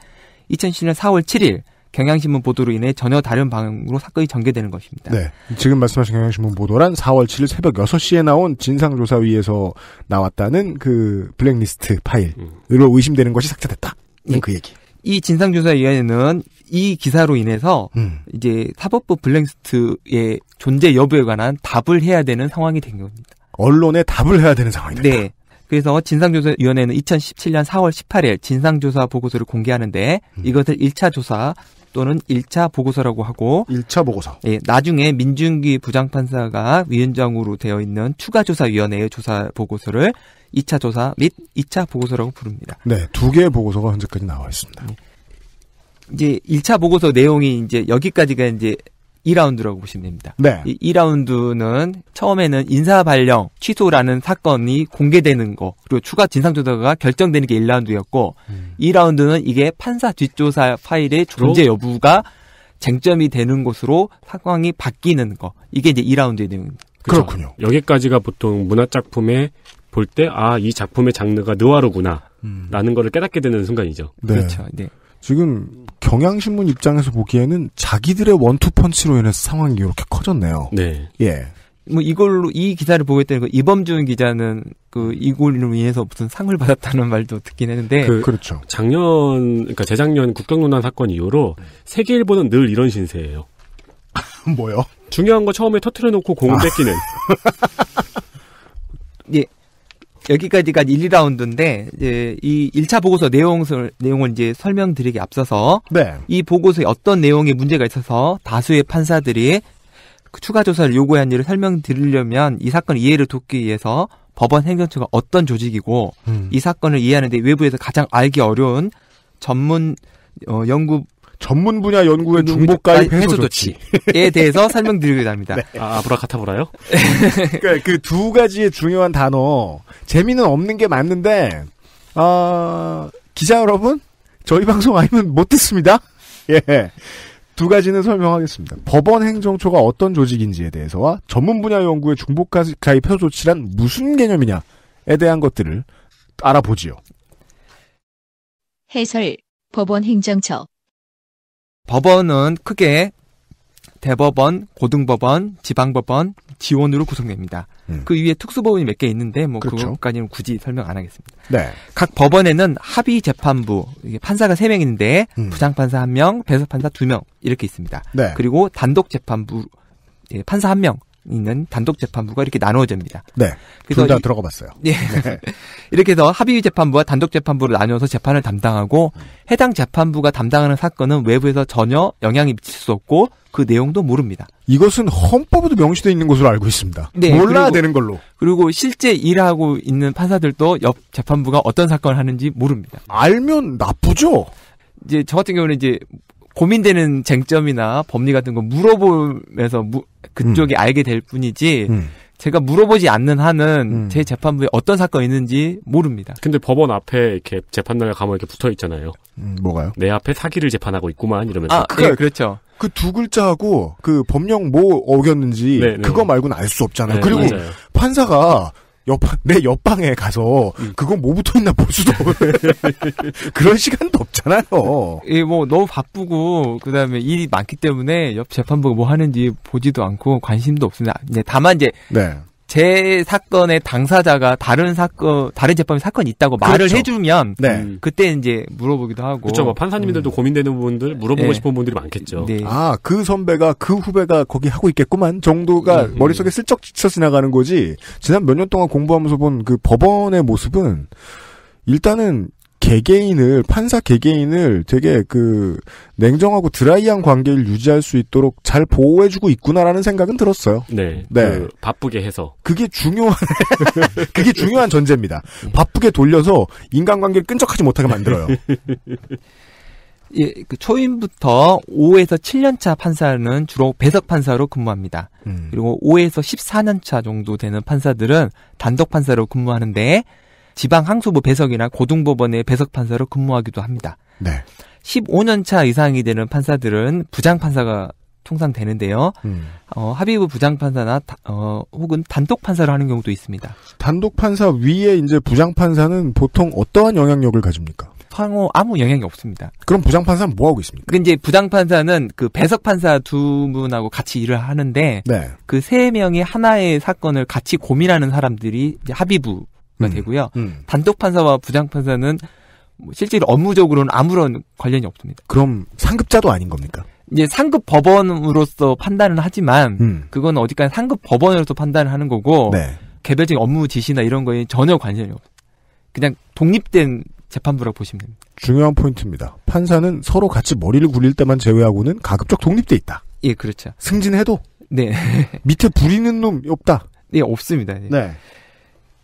[SPEAKER 1] 2017년 4월 7일 경향신문 보도로 인해 전혀 다른 방향으로 사건이 전개되는 것입니다.
[SPEAKER 2] 네. 지금 말씀하신 경향신문 보도란 4월 7일 새벽 6시에 나온 진상조사위에서 나왔다는 그 블랙리스트 파일으로 음. 의심되는 것이 삭제됐다. 네. 그 얘기.
[SPEAKER 1] 이 진상조사위원회는 이 기사로 인해서 음. 이제 사법부 블랙리스트의 존재 여부에 관한 답을 해야 되는 상황이 된 겁니다. 언론에 답을 해야 되는 상황이 됐다. 네. 그래서 진상조사위원회는 2017년 4월 18일 진상조사 보고서를 공개하는데 음. 이것을 1차 조사 또는 1차 보고서라고 하고 1차 보고서. 예, 나중에 민준기 부장판사가 위원장으로 되어 있는 추가조사위원회의 조사 보고서를 2차 조사 및 2차 보고서라고 부릅니다.
[SPEAKER 2] 네, 두 개의 보고서가 현재까지 나와 있습니다. 네.
[SPEAKER 1] 이제 1차 보고서 내용이 이제 여기까지가 이제 2라운드라고 보시면 됩니다. 네. 이 2라운드는 처음에는 인사 발령 취소라는 사건이 공개되는 거 그리고 추가 진상 조사가 결정되는 게 1라운드였고 음. 2라운드는 이게 판사 뒷조사 파일의 존재 여부가 쟁점이 되는 것으로 상황이 바뀌는 거 이게 이제 2라운드의 내용입니다. 그렇죠. 그렇군요. 여기까지가 보통 문화작품에볼 때, 아, 이 작품의 장르가
[SPEAKER 3] 느와르구나. 음. 라는 거를 깨닫게 되는 순간이죠. 네. 그렇죠. 네.
[SPEAKER 2] 지금 경향신문 입장에서 보기에는 자기들의 원투펀치로 인해서 상황이 이렇게 커졌네요. 네. 예.
[SPEAKER 1] 뭐 이걸로 이 기사를 보게 되는 이범준 기자는 그 이걸로 인해서 무슨 상을 받았다는 말도 듣긴 했는데 그, 렇죠 작년 그러니까 재작년 국경농단 사건 이후로
[SPEAKER 3] 세계일보는 늘 이런 신세예요.
[SPEAKER 1] 뭐요? 중요한 거 처음에 터트려 놓고 공을 아. 뺏기는. 예, 여기까지가 1, 2라운드인데 이제 이 1차 보고서 내용을 내용을 이제 설명드리기 앞서서 네. 이 보고서에 어떤 내용의 문제가 있어서 다수의 판사들이 추가 조사를 요구한 일을 설명드리려면 이 사건 을 이해를 돕기 위해서 법원 행정처가 어떤 조직이고 음. 이 사건을 이해하는데 외부에서 가장 알기 어려운 전문 어, 연구 전문 분야 연구에 중복 가입 해소 조치에 대해서 설명드리려 합니다. 네. 아, 아브라카타브라요?
[SPEAKER 2] 그러니까 그 두 가지의 중요한 단어 재미는 없는 게 맞는데 어, 기자 여러분 저희 방송 아니면 못 듣습니다. 예. 두 가지는 설명하겠습니다. 법원 행정처가 어떤 조직인지에 대해서와 전문 분야 연구의 중복 가입 해소 조치란 무슨 개념이냐에 대한 것들을
[SPEAKER 1] 알아보지요. 해설 법원 행정처 법원은 크게 대법원, 고등법원, 지방법원, 지원으로 구성됩니다. 음. 그 위에 특수법원이 몇 개 있는데 뭐 그렇죠. 그것까지는 굳이 설명 안 하겠습니다. 네. 각 법원에는 합의 재판부 판사가 3명인데 음. 부장 판사 1명 배석 판사 2명 이렇게 있습니다. 네. 그리고 단독 재판부 예, 판사 1명 있는 단독 재판부가 이렇게 나누어집니다 네. 그래서 둘다 들어가 봤어요. 예. 네. 이렇게 해서 합의 재판부와 단독 재판부를 나누어서 재판을 담당하고 해당 재판부가 담당하는 사건은 외부에서 전혀 영향이 미칠 수 없고 그 내용도 모릅니다. 이것은 헌법에도 명시되어 있는 것으로 알고 있습니다. 네, 몰라야 그리고, 되는 걸로. 그리고 실제 일하고 있는 판사들도 옆 재판부가 어떤 사건을 하는지 모릅니다. 알면 나쁘죠. 이제 저 같은 경우는 이제 고민되는 쟁점이나 법리 같은 거 물어보면서 무, 그쪽이 음. 알게 될 뿐이지 음. 제가 물어보지 않는 한은 음. 제 재판부에 어떤 사건이 있는지 모릅니다.
[SPEAKER 3] 근데 법원 앞에 이렇게 재판날 가면 이렇게 붙어 있잖아요. 음, 뭐가요? 내 앞에 사기를 재판하고 있구만 이러면서.
[SPEAKER 1] 아, 그, 예, 그렇죠.
[SPEAKER 2] 그 두 글자하고 그 법령 뭐 어겼는지 네, 네. 그거 말고는 알 수 없잖아요. 네, 그리고 맞아요. 판사가 옆, 내 옆방에 가서 음. 그거 뭐
[SPEAKER 1] 붙어 있나 볼 수도 없는 그런 시간도 없잖아요. 예, 뭐 너무 바쁘고 그다음에 일이 많기 때문에 옆 재판부가 뭐 하는지 보지도 않고 관심도 없습니다. 이제 네, 다만 이제 네. 제 사건의 당사자가 다른 사건 다른 재판에 사건이 있다고 그렇죠. 말을
[SPEAKER 3] 해주면 네. 그때 이제 물어보기도 하고 그렇죠 뭐 판사님들도 음. 고민되는 분들 물어보고 네. 싶은 분들이 많겠죠 네.
[SPEAKER 2] 아그 선배가 그 후배가 거기 하고 있겠구만 정도가 음. 머릿속에 슬쩍 스쳐 지나가는 거지 지난 몇 년 동안 공부하면서 본 그 법원의 모습은 일단은 개개인을 판사 개개인을 되게 그 냉정하고 드라이한 관계를 유지할 수 있도록 잘 보호해주고 있구나라는 생각은 들었어요.
[SPEAKER 3] 네, 네, 그 바쁘게 해서
[SPEAKER 2] 그게 중요한 그게 중요한 전제입니다. 바쁘게 돌려서
[SPEAKER 1] 인간관계를 끈적하지 못하게 만들어요. 예, 그 초임부터 5에서 7년차 판사는 주로 배석 판사로 근무합니다. 음. 그리고 5에서 14년차 정도 되는 판사들은 단독 판사로 근무하는데 지방 항소부 배석이나 고등법원의 배석 판사로 근무하기도 합니다. 네. 15년 차 이상이 되는 판사들은 부장 판사가 통상 되는데요. 음. 어, 합의부 부장판사나 어, 혹은 단독판사를 하는 경우도 있습니다. 단독판사 위에 이제 부장판사는
[SPEAKER 2] 보통 어떠한 영향력을 가집니까? 상호 아무 영향이 없습니다. 그럼 부장판사는
[SPEAKER 1] 뭐 하고 있습니까? 그 이제 부장판사는 그 배석판사 두 분하고 같이 일을 하는데 네. 그 세 명이 하나의 사건을 같이 고민하는 사람들이 합의부 음. 되고요. 음. 단독 판사와 부장 판사는 뭐 실제로 업무적으로는 아무런 관련이 없습니다. 그럼 상급자도 아닌 겁니까? 이제 상급 법원으로서 판단을 하지만 음. 그건 어디까지 상급 법원으로서 판단을 하는 거고 네. 개별적인 업무 지시나 이런 거에 전혀 관련이 없어요. 그냥 독립된 재판부라고 보시면 됩니다.
[SPEAKER 2] 중요한 포인트입니다. 판사는 서로 같이 머리를 굴릴 때만 제외하고는 가급적 독립돼 있다.
[SPEAKER 1] 예, 그렇죠. 승진해도 네
[SPEAKER 2] 밑에 부리는
[SPEAKER 1] 놈이 없다. 예, 예. 네, 없습니다. 네. 네.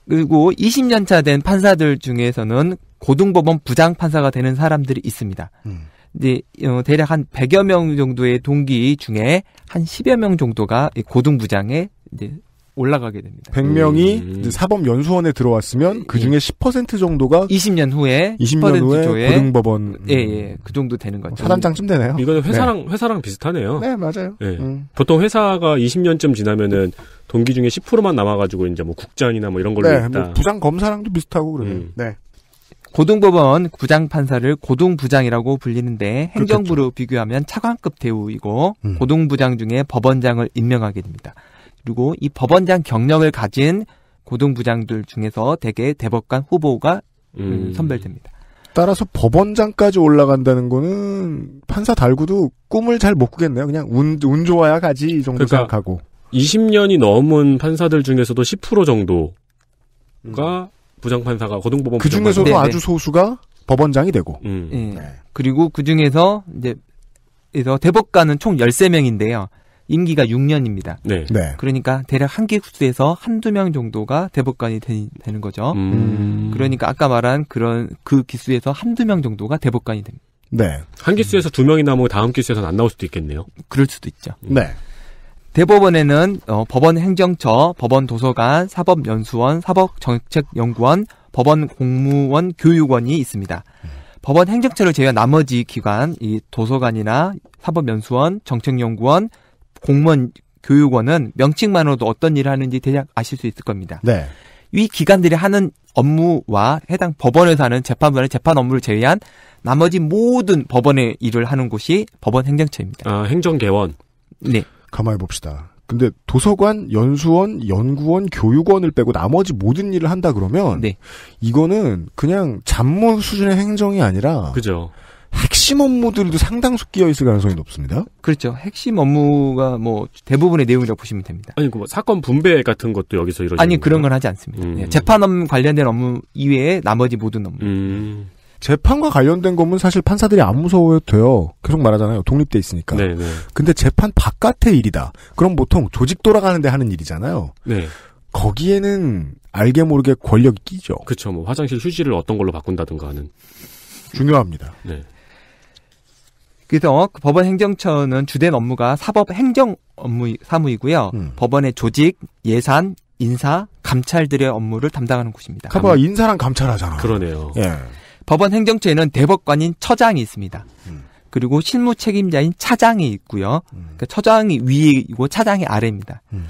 [SPEAKER 1] 그리고 20년 차 된 판사들 중에서는 고등법원 부장 판사가 되는 사람들이 있습니다. 음. 이제 어, 대략 한 100여 명 정도의 동기 중에 한 10여 명 정도가 고등부장에 이제 올라가게 됩니다.
[SPEAKER 2] 100명이 음. 사법 연수원에 들어왔으면 그 중에 10%
[SPEAKER 3] 정도가 20년 후에
[SPEAKER 1] 20년 후에 고등법원 예예 예, 예. 그 정도 되는 거죠. 사단장쯤
[SPEAKER 2] 되네요. 이거는 네. 회사랑
[SPEAKER 3] 네. 회사랑 비슷하네요. 네 맞아요. 예. 음. 보통 회사가 20년쯤 지나면은 동기 중에 10%만 남아가지고 이제 뭐 국장이나 뭐 이런 걸로 네, 있다. 뭐 부장
[SPEAKER 1] 검사랑도 비슷하고 그래요. 음. 네. 고등법원 부장판사를 고등부장이라고 불리는데 행정부로 그렇겠죠. 비교하면 차관급 대우이고 음. 고등부장 중에 법원장을 임명하게 됩니다. 그리고 이 법원장 경력을 가진 고등부장들 중에서 대개 대법관 후보가 그 음. 선별됩니다.
[SPEAKER 2] 따라서 법원장까지 올라간다는 거는 판사 달구도 꿈을 잘 못 꾸겠네요. 그냥 운, 운 좋아야 가지 이 정도 그러니까
[SPEAKER 3] 생각하고. 20년이 넘은 판사들 중에서도 10% 정도가 음. 부장판사가 고등법원 그
[SPEAKER 2] 중에서도 부장 네, 네. 아주 소수가 법원장이 되고. 음. 네.
[SPEAKER 1] 네. 그리고 그 중에서 이제 그래서 대법관은 총 13명인데요. 임기가 6년입니다. 네. 네. 그러니까 대략 한개국수에서 한두 명 정도가 대법관이 되, 는 거죠. 음. 음. 그러니까 아까 말한 그런 그 기수에서 한두 명 정도가 대법관이 됩니다. 네. 한 기수에서 두 명이 나면 뭐 다음 기수에서는 안 나올 수도 있겠네요. 그럴 수도 있죠. 네. 대법원에는 어, 법원 행정처, 법원 도서관, 사법연수원, 사법정책연구원, 법원 공무원 교육원이 있습니다. 음. 법원 행정처를 제외한 나머지 기관, 이 도서관이나 사법연수원, 정책연구원, 공무원 교육원은 명칭만으로도 어떤 일을 하는지 대략 아실 수 있을 겁니다. 네. 이 기관들이 하는 업무와 해당 법원에서 하는 재판부의 재판 업무를 제외한 나머지 모든 법원의 일을 하는 곳이 법원 행정처입니다. 아, 행정개원. 네.
[SPEAKER 2] 가만히 봅시다. 근데 도서관, 연수원, 연구원, 교육원을 빼고 나머지 모든 일을 한다 그러면 네. 이거는
[SPEAKER 1] 그냥 잡무 수준의 행정이 아니라 그죠. 핵심 업무들도 상당수 끼어 있을 가능성이 높습니다. 그렇죠. 핵심 업무가 뭐 대부분의 내용이라고 보시면 됩니다. 아니 그뭐 사건 분배 같은 것도 여기서 이루지 아니 그런 건 하지 않습니다. 음. 예, 재판 업 관련된 업무 이외에 나머지 모든 업무. 음.
[SPEAKER 2] 재판과 관련된 거면 사실 판사들이 안 무서워도 돼요. 계속 말하잖아요. 독립돼 있으니까. 네, 네 근데 재판 바깥의 일이다. 그럼 보통 조직 돌아가는데 하는 일이잖아요. 네. 거기에는 알게 모르게 권력이 끼죠. 그렇죠. 뭐
[SPEAKER 3] 화장실 휴지를
[SPEAKER 1] 어떤 걸로 바꾼다든가 하는. 중요합니다. 네. 그래서 법원 행정처는 주된 업무가 사법 행정 업무 사무이고요. 음. 법원의 조직, 예산, 인사, 감찰들의 업무를 담당하는 곳입니다. 카바 가 인사랑 감찰하잖아. 그러네요. 예. 법원 행정처에는 대법관인 처장이 있습니다. 음. 그리고 실무 책임자인 차장이 있고요. 음. 그러니까 처장이 위이고 차장이 아래입니다. 음.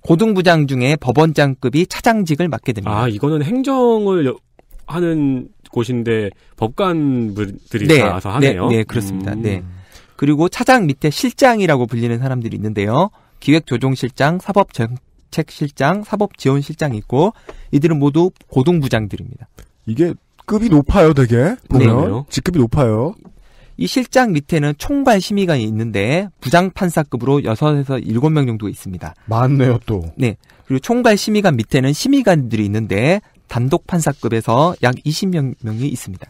[SPEAKER 1] 고등부장 중에 법원장급이 차장직을 맡게 됩니다. 아, 이거는 행정을 하는 곳인데 법관들이 네, 와서 하네요. 네, 네 그렇습니다. 음. 네. 그리고 차장 밑에 실장이라고 불리는 사람들이 있는데요. 기획조정실장, 사법정책실장, 사법지원실장이 있고 이들은 모두 고등부장들입니다. 이게 급이 높아요, 되게 네. 보면 네. 직급이 높아요. 이 실장 밑에는 총괄 심의관이 있는데 부장 판사급으로 6에서 7명 정도 있습니다. 많네요, 또. 네. 그리고 총괄 심의관 밑에는 심의관들이 있는데 단독 판사급에서 약 20명 명이 있습니다.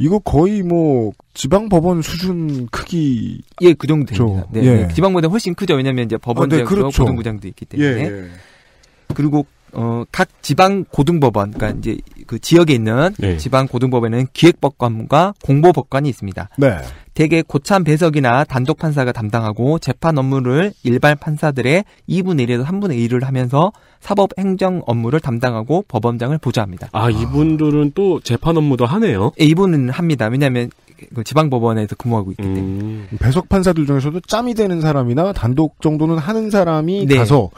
[SPEAKER 1] 이거 거의 뭐 지방 법원 수준
[SPEAKER 2] 크기
[SPEAKER 1] 예그 정도 됩니다. 네, 예. 네. 지방 법원 훨씬 크죠. 왜냐하면 이제 법원장도 아, 네, 그렇죠. 고등부장도 있기 예, 때문에 예, 예. 그리고 어, 각 지방 고등법원, 그러니까 이제 그 지역에 있는 네. 지방 고등법원에는 기획법관과 공보법관이 있습니다. 네. 대개 고참 배석이나 단독 판사가 담당하고 재판 업무를 일반 판사들의 2분의 1에서 3분의 1을 하면서 사법 행정 업무를 담당하고 법원장을 보좌합니다. 아, 이분들은 또 재판 업무도 하네요? 예, 이분은 합니다. 왜냐면 하 그 지방법원에서 근무하고 있기 때문에 음. 배석 판사들 중에서도 짬이 되는 사람이나 단독 정도는 하는 사람이 네. 가서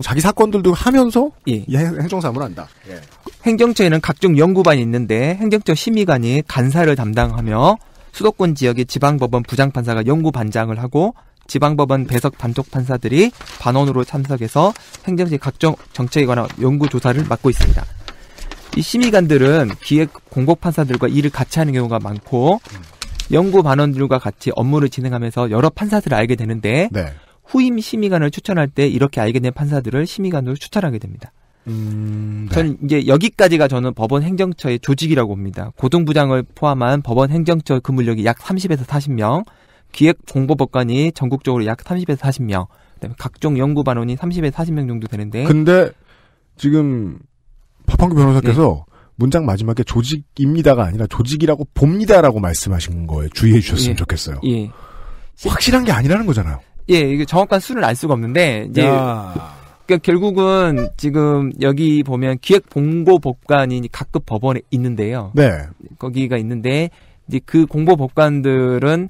[SPEAKER 1] 자기
[SPEAKER 2] 사건들도 하면서
[SPEAKER 1] 예. 행정사무를
[SPEAKER 2] 한다.
[SPEAKER 3] 예.
[SPEAKER 1] 행정처에는 각종 연구반이 있는데 행정처 심의관이 간사를 담당하며 수도권 지역의 지방법원 부장판사가 연구반장을 하고 지방법원 배석 단독 판사들이 반원으로 참석해서 행정실 각종 정책에 관한 연구 조사를 맡고 있습니다. 이 심의관들은 기획 공고 판사들과 일을 같이 하는 경우가 많고 연구 반원들과 같이 업무를 진행하면서 여러 판사들을 알게 되는데 네. 후임 심의관을 추천할 때 이렇게 알게 된 판사들을 심의관으로 추천하게 됩니다. 음, 네. 저는 이제 여기까지가 저는 법원 행정처의 조직이라고 봅니다. 고등부장을 포함한 법원 행정처 근무력이 약 30에서 40명, 기획 공보법관이 전국적으로 약 30에서 40명, 그다음에 각종 연구반원이 30에서 40명 정도 되는데.
[SPEAKER 2] 근데 지금 파판구 변호사께서 네. 문장 마지막에 조직입니다가 아니라 조직이라고 봅니다라고 말씀하신 거에 주의해 주셨으면 예. 좋겠어요. 예. 확실한 게 아니라는 거잖아요.
[SPEAKER 1] 예, 이게 정확한 수를 알 수가 없는데 이제 야. 그러니까 결국은 지금 여기 보면 기획공고법관이 각급 법원에 있는데요. 네. 거기가 있는데 이제 그 공보법관들은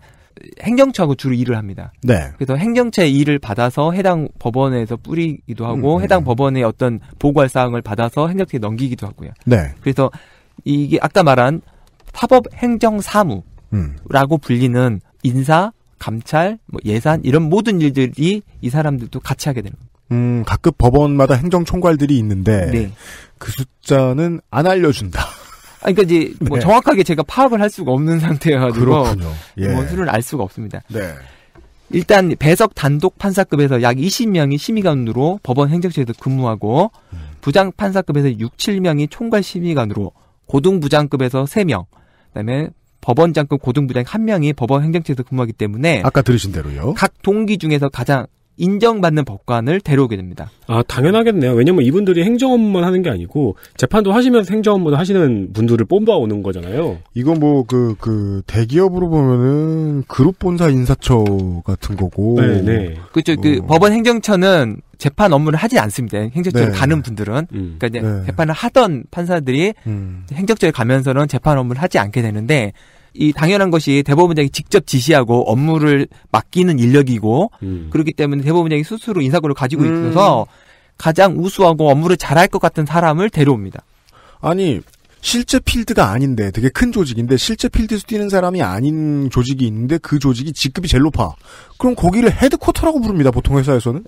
[SPEAKER 1] 행정처하고 주로 일을 합니다. 네. 그래서 행정처의 일을 받아서 해당 법원에서 뿌리기도 하고 음, 음. 해당 음. 법원의 어떤 보고할 사항을 받아서 행정처에 넘기기도 하고요. 네. 그래서 이게 아까 말한 사법 행정 사무라고 음. 불리는 인사, 감찰, 뭐 예산 이런 모든 일들이 이 사람들도 같이 하게 되는 거예요.
[SPEAKER 2] 음, 각급 법원마다 행정총괄들이 있는데 네. 그 숫자는 안 알려준다. 아,
[SPEAKER 1] 그러니까 이제 뭐 네. 뭐 정확하게 제가 파악을 할 수가 없는 상태여가지고 그렇군요. 예. 원수를 알 수가 없습니다. 네. 일단 배석 단독 판사급에서 약 20명이 심의관으로 법원 행정처에서 근무하고 음. 부장 판사급에서 6, 7명이 총괄 심의관으로 고등부장급에서 3명, 그다음에 법원장급 고등부장 1명이 법원 행정처에서 근무하기 때문에 아까 들으신 대로요. 각 동기 중에서 가장 인정받는 법관을 데려오게 됩니다. 아,
[SPEAKER 3] 당연하겠네요. 왜냐면 이분들이 행정업무만 하는 게 아니고 재판도 하시면서 행정업무도 하시는 분들을 뽑아오는
[SPEAKER 1] 거잖아요.
[SPEAKER 2] 이건 뭐, 그, 그, 대기업으로 보면은 그룹 본사 인사처 같은 거고. 네네.
[SPEAKER 1] 그죠. 그 어. 법원 행정처는 재판 업무를 하지 않습니다. 행정처에 네. 가는 분들은. 음. 그러니까 이제 네. 재판을 하던 판사들이 음. 행정처에 가면서는 재판 업무를 하지 않게 되는데 이 당연한 것이 대법원장이 직접 지시하고 업무를 맡기는 인력이고 음. 그렇기 때문에 대법원장이 스스로 인사권을 가지고 음. 있어서 가장 우수하고 업무를 잘할 것 같은 사람을 데려옵니다. 아니 실제 필드가
[SPEAKER 2] 아닌데 되게 큰 조직인데 실제 필드에서 뛰는 사람이 아닌 조직이 있는데 그 조직이 직급이 제일
[SPEAKER 1] 높아. 그럼 거기를 헤드쿼터라고 부릅니다. 보통 회사에서는.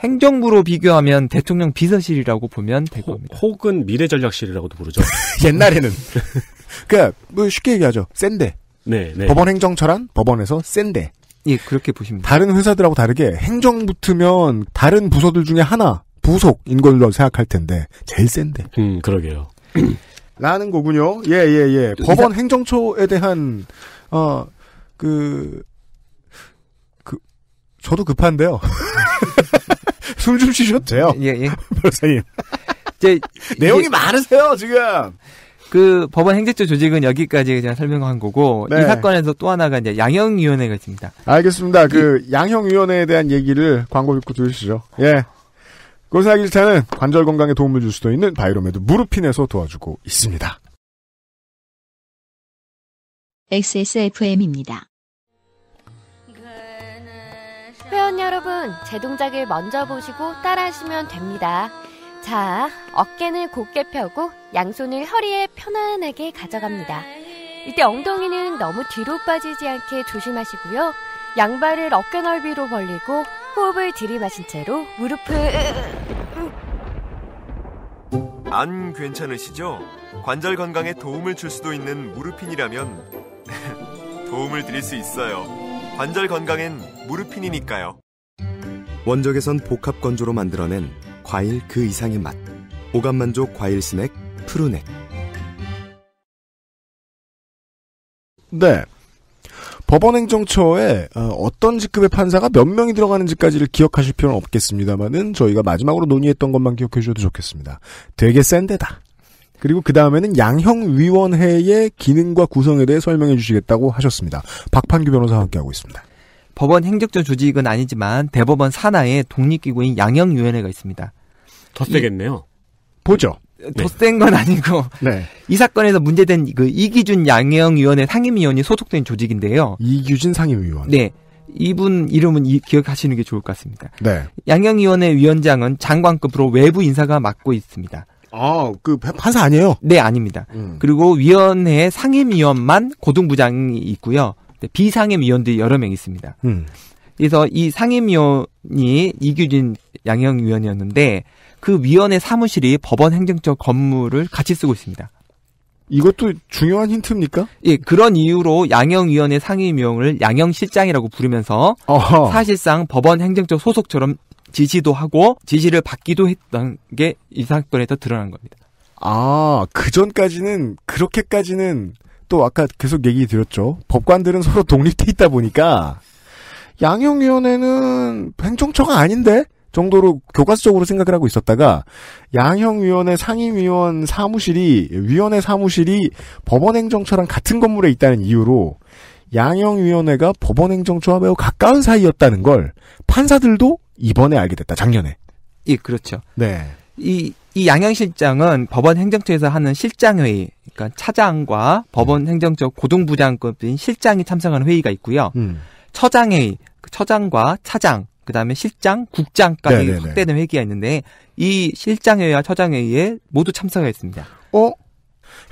[SPEAKER 1] 행정부로 비교하면 대통령 비서실이라고 보면 될 겁니다. 혹은 미래전략실이라고도 부르죠. 옛날에는
[SPEAKER 2] 그러니까 뭐 쉽게 얘기하죠. 센데.
[SPEAKER 3] 네, 네. 법원
[SPEAKER 2] 행정처란 법원에서 센데. 예, 그렇게 보시면 다른 회사들하고 다르게 행정 붙으면 다른 부서들 중에 하나 부속인 걸로 생각할 텐데 제일 센데. 음, 그러게요. 라는 거군요. 예, 예, 예. 법원 행정처에 대한 어 그 그, 저도 급한데요. 숨 좀쉬셨죠 예, 예.
[SPEAKER 1] 변호사님. 이제, 내용이 이게,
[SPEAKER 2] 많으세요, 지금.
[SPEAKER 1] 그 법원 행제처 조직은 여기까지 제가 설명한 거고 네. 이 사건에서 또 하나가 이제 양형위원회가 있습니다.
[SPEAKER 2] 알겠습니다. 그 이, 양형위원회에 대한 얘기를 광고 듣고 들으시죠. 예. 고사기 일차는 관절 건강에 도움을 줄 수도 있는 바이로메드 무릎핀에서 도와주고 있습니다.
[SPEAKER 1] XSFM입니다. 회원 여러분, 제 동작을 먼저 보시고 따라하시면 됩니다. 자, 어깨는 곧게 펴고 양손을 허리에 편안하게 가져갑니다. 이때 엉덩이는 너무 뒤로 빠지지 않게 조심하시고요. 양발을 어깨 넓이로 벌리고 호흡을 들이마신 채로 무릎을 안 괜찮으시죠? 관절 건강에 도움을 줄 수도 있는 무릎핀이라면 도움을 드릴 수 있어요. 관절
[SPEAKER 2] 건강엔 무릎핀이니까요
[SPEAKER 1] 원적에선 복합 건조로 만들어낸 과일 그 이상의 맛. 오감만족 과일 스낵 푸르넥.
[SPEAKER 2] 네. 법원행정처에 어, 어떤 직급의 판사가 몇 명이 들어가는지까지를 기억하실 필요는 없겠습니다만은 저희가 마지막으로 논의했던 것만 기억해 주셔도 좋겠습니다. 되게 센 데다. 그리고 그 다음에는 양형위원회의 기능과 구성에 대해 설명해 주시겠다고 하셨습니다. 박판규 변호사와 함께하고 있습니다.
[SPEAKER 1] 법원 행적절 조직은 아니지만 대법원 산하에 독립기구인 양형위원회가 있습니다. 더 세겠네요. 예. 보죠. 더 센건 네. 아니고 네. 이 사건에서 문제된 그 이기준 양형위원회 상임위원이 소속된 조직인데요. 이규진 상임위원. 네. 이분 이름은 이, 기억하시는 게 좋을 것 같습니다. 네. 양형위원회 위원장은 장관급으로 외부 인사가 맡고 있습니다. 아, 그 판사 아니에요? 네, 아닙니다. 음. 그리고 위원회 상임위원만 고등부장이 있고요. 네, 비상임위원들이 여러 명 있습니다. 음. 그래서 이 상임위원이 이규진 양형위원이었는데 그 위원회 사무실이 법원 행정처 건물을 같이 쓰고 있습니다. 이것도 중요한 힌트입니까? 예, 그런 이유로 양형위원회 상임위원을 양형실장이라고 부르면서 어허. 사실상 법원 행정처 소속처럼 지시도 하고 지시를 받기도 했던 게 이 사건에서 드러난 겁니다. 아, 그 전까지는 그렇게까지는
[SPEAKER 2] 또 아까 계속 얘기 드렸죠. 법관들은 서로 독립돼 있다 보니까 양형위원회는 행정처가 아닌데 정도로 교과서적으로 생각을 하고 있었다가 양형위원회 상임위원 사무실이 위원회 사무실이 법원행정처랑 같은 건물에 있다는 이유로 양형위원회가 법원행정처와 매우
[SPEAKER 1] 가까운 사이였다는 걸 판사들도 이번에 알게 됐다 작년에. 예, 그렇죠. 네. 이, 이양형실장은 법원행정처에서 하는 실장회의, 그러니까 차장과 법원행정처 음. 고등부장급인 실장이 참석하는 회의가 있고요. 음. 처장회의, 그 처장과 차장, 그다음에 실장, 국장까지 네네네. 네, 네. 확대된 회기가 있는데 이 실장회의와 처장회의에 모두 참석했습니다. 어?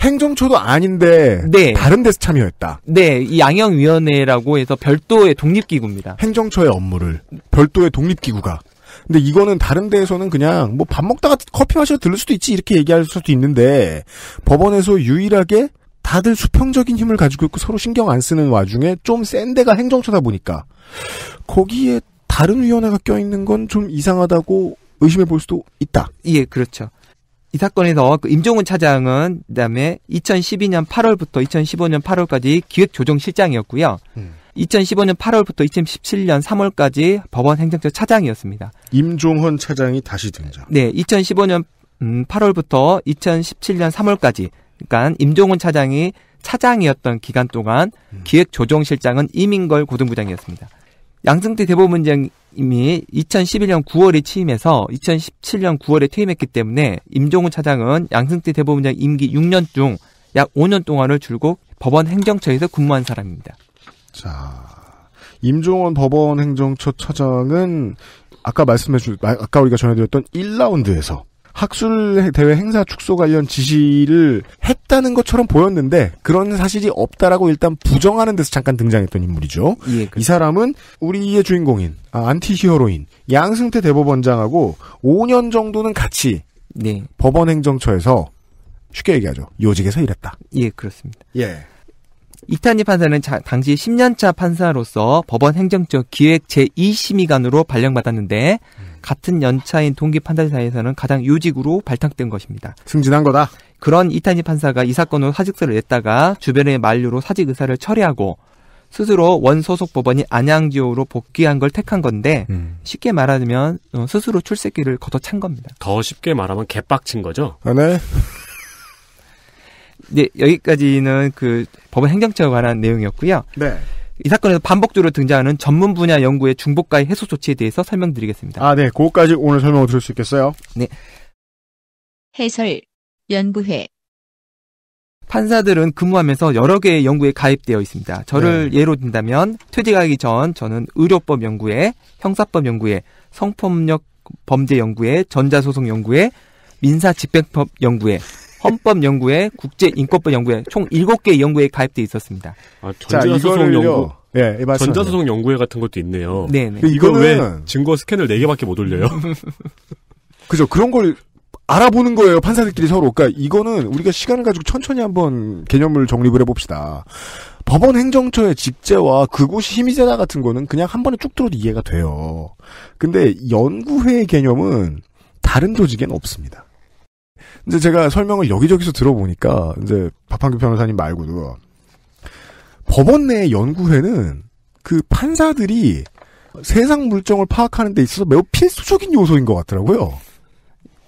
[SPEAKER 1] 행정처도 아닌데 네. 다른 데서 참여했다. 네, 이 양형위원회라고 해서 별도의 독립기구입니다.
[SPEAKER 2] 행정처의 업무를 별도의 독립기구가. 근데 이거는 다른 데에서는 그냥 뭐 밥 먹다가 커피 마시러 들를 수도 있지 이렇게 얘기할 수도 있는데 법원에서 유일하게 다들 수평적인 힘을 가지고 있고 서로 신경 안 쓰는 와중에 좀 센 데가 행정처다 보니까
[SPEAKER 1] 거기에 다른 위원회가 껴있는 건 좀 이상하다고 의심해 볼 수도 있다. 예, 그렇죠. 이 사건에서 그 임종훈 차장은 그다음에 2012년 8월부터 2015년 8월까지 기획조정실장이었고요. 음. 2015년 8월부터 2017년 3월까지 법원 행정처 차장이었습니다. 임종헌 차장이 다시 등장. 네, 2015년 8월부터 음, 2017년 3월까지 그러니까 임종훈 차장이 차장이었던 기간 동안 음. 기획조정실장은 이민걸 고등부장이었습니다. 양승태 대법원장님이 2011년 9월에 취임해서 2017년 9월에 퇴임했기 때문에 임종훈 차장은 양승태 대법원장 임기 6년 중 약 5년 동안을 줄곧 법원 행정처에서 근무한 사람입니다. 자, 임종원
[SPEAKER 2] 법원 행정처 차장은 아까 말씀해 주, 아까 우리가 전해드렸던 1라운드에서 학술 대회 행사 축소 관련 지시를 했다는 것처럼 보였는데 그런 사실이 없다라고 일단 부정하는 데서 잠깐 등장했던 인물이죠. 예, 이 사람은 우리의 주인공인 아, 안티 히어로인 양승태 대법원장하고 5년 정도는
[SPEAKER 1] 같이 네. 법원 행정처에서 쉽게 얘기하죠. 요직에서 일했다. 예, 그렇습니다. 예. 이탄희 판사는 자, 당시 10년차 판사로서 법원 행정처 기획 제2심의관으로 발령받았는데 음. 같은 연차인 동기 판사사에서는 가장 요직으로 발탁된 것입니다. 승진한 거다. 그런 이탄희 판사가 이 사건으로 사직서를 냈다가 주변의 만류로 사직 의사를 처리하고 스스로 원소속 법원이 안양지호로 복귀한 걸 택한 건데 음. 쉽게 말하면 어, 스스로 출세길을 걷어찬 겁니다. 더
[SPEAKER 3] 쉽게 말하면 개빡친
[SPEAKER 1] 거죠? 아, 네. 네, 여기까지는 그 법원 행정처에 관한 내용이었고요. 네. 이 사건에서 반복적으로 등장하는 전문 분야 연구의 중복과의 해소 조치에 대해서 설명드리겠습니다.
[SPEAKER 2] 아, 네. 그것까지 오늘 설명을 들을 수 있겠어요? 네.
[SPEAKER 1] 해설, 연구회. 판사들은 근무하면서 여러 개의 연구에 가입되어 있습니다. 저를 네. 예로 든다면 퇴직하기 전 저는 의료법 연구에, 형사법 연구에, 성폭력 범죄 연구에, 전자소송 연구에, 민사 집행법 연구에 헌법 연구회, 국제 인권법 연구회 총 7개 연구회에 가입돼 있었습니다. 아, 전자소송 연구. 예, 네, 전자소송
[SPEAKER 3] 연구회 같은 것도 있네요. 네, 네. 이거 왜 증거 스캔을 4개밖에 못 올려요?
[SPEAKER 1] 그죠.
[SPEAKER 2] 그런 걸 알아보는 거예요. 판사들끼리 서로. 그러니까 이거는 우리가 시간을 가지고 천천히 한번 개념을 정립을 해봅시다. 법원 행정처의 직제와 그곳이 힘이 세다 같은 거는 그냥 한 번에 쭉 들어도 이해가 돼요. 근데 연구회 의 개념은 다른 조직엔 없습니다. 이제 제가 설명을 여기저기서 들어보니까 이제 박판규 변호사님 말고도 법원 내 연구회는 그 판사들이 세상 물정을 파악하는 데 있어서 매우 필수적인 요소인 것 같더라고요.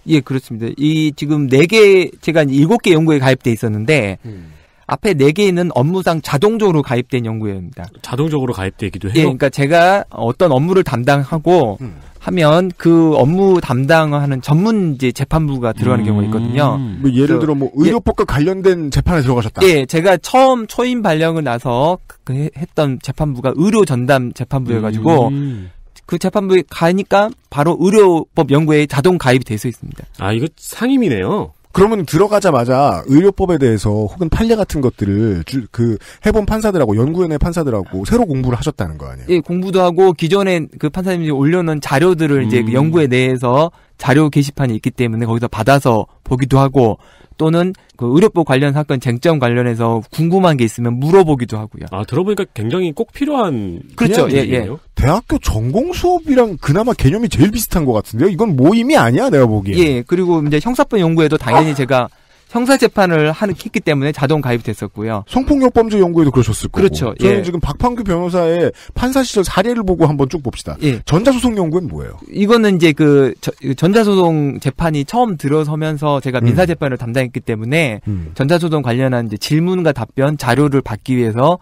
[SPEAKER 1] 예, 그렇습니다. 이 지금 네 개 제가 일곱 개 연구에 가입돼 있었는데 음. 앞에 네 개는 업무상 자동적으로 가입된 연구회입니다. 자동적으로 가입되기도 예, 해요. 예, 그러니까 제가 어떤 업무를 담당하고 음. 하면 그 업무 담당하는 전문 이제 재판부가 들어가는 음. 경우가 있거든요. 음. 뭐 예를 그
[SPEAKER 2] 들어 뭐 의료법과 예, 관련된 재판에 들어가셨다.
[SPEAKER 1] 예, 제가 처음 초임 발령을 나서 그, 그 했던 재판부가 의료 전담 재판부여가지고 음. 그 재판부에 가니까 바로 의료법 연구에 자동 가입이 돼서 있습니다. 아 이거 상임이네요.
[SPEAKER 2] 그러면 들어가자마자 의료법에 대해서 혹은 판례 같은 것들을 주, 그 해본 판사들하고 연구위원회 판사들하고 새로 공부를 하셨다는 거 아니에요?
[SPEAKER 1] 예, 공부도 하고 기존에 그판사님이 올려놓은 자료들을 음. 이제 연구에 대해서 자료 게시판이 있기 때문에 거기서 받아서 보기도 하고 또는 그 의료법 관련 사건 쟁점 관련해서 궁금한 게 있으면 물어보기도 하고요. 아 들어보니까 굉장히 꼭 필요한 그렇죠. 예, 예.
[SPEAKER 2] 대학교 전공 수업이랑 그나마 개념이 제일 비슷한 것 같은데요. 이건 모임이 아니야 내가 보기에.
[SPEAKER 1] 예 그리고 이제 형사법 연구에도 당연히 아. 제가 형사 재판을 했기 때문에 자동 가입 됐었고요.
[SPEAKER 2] 성폭력 범죄 연구에도 그러셨을 거고. 그렇죠. 저는 예. 지금 박판규 변호사의 판사 시절 사례를 보고 한번 쭉 봅시다. 예. 전자소송 연구는 뭐예요?
[SPEAKER 1] 이거는 이제 그 전자소송 재판이 처음 들어서면서 제가 민사 재판을 음. 담당했기 때문에 음. 전자소송 관련한 이제 질문과 답변 자료를 받기 위해서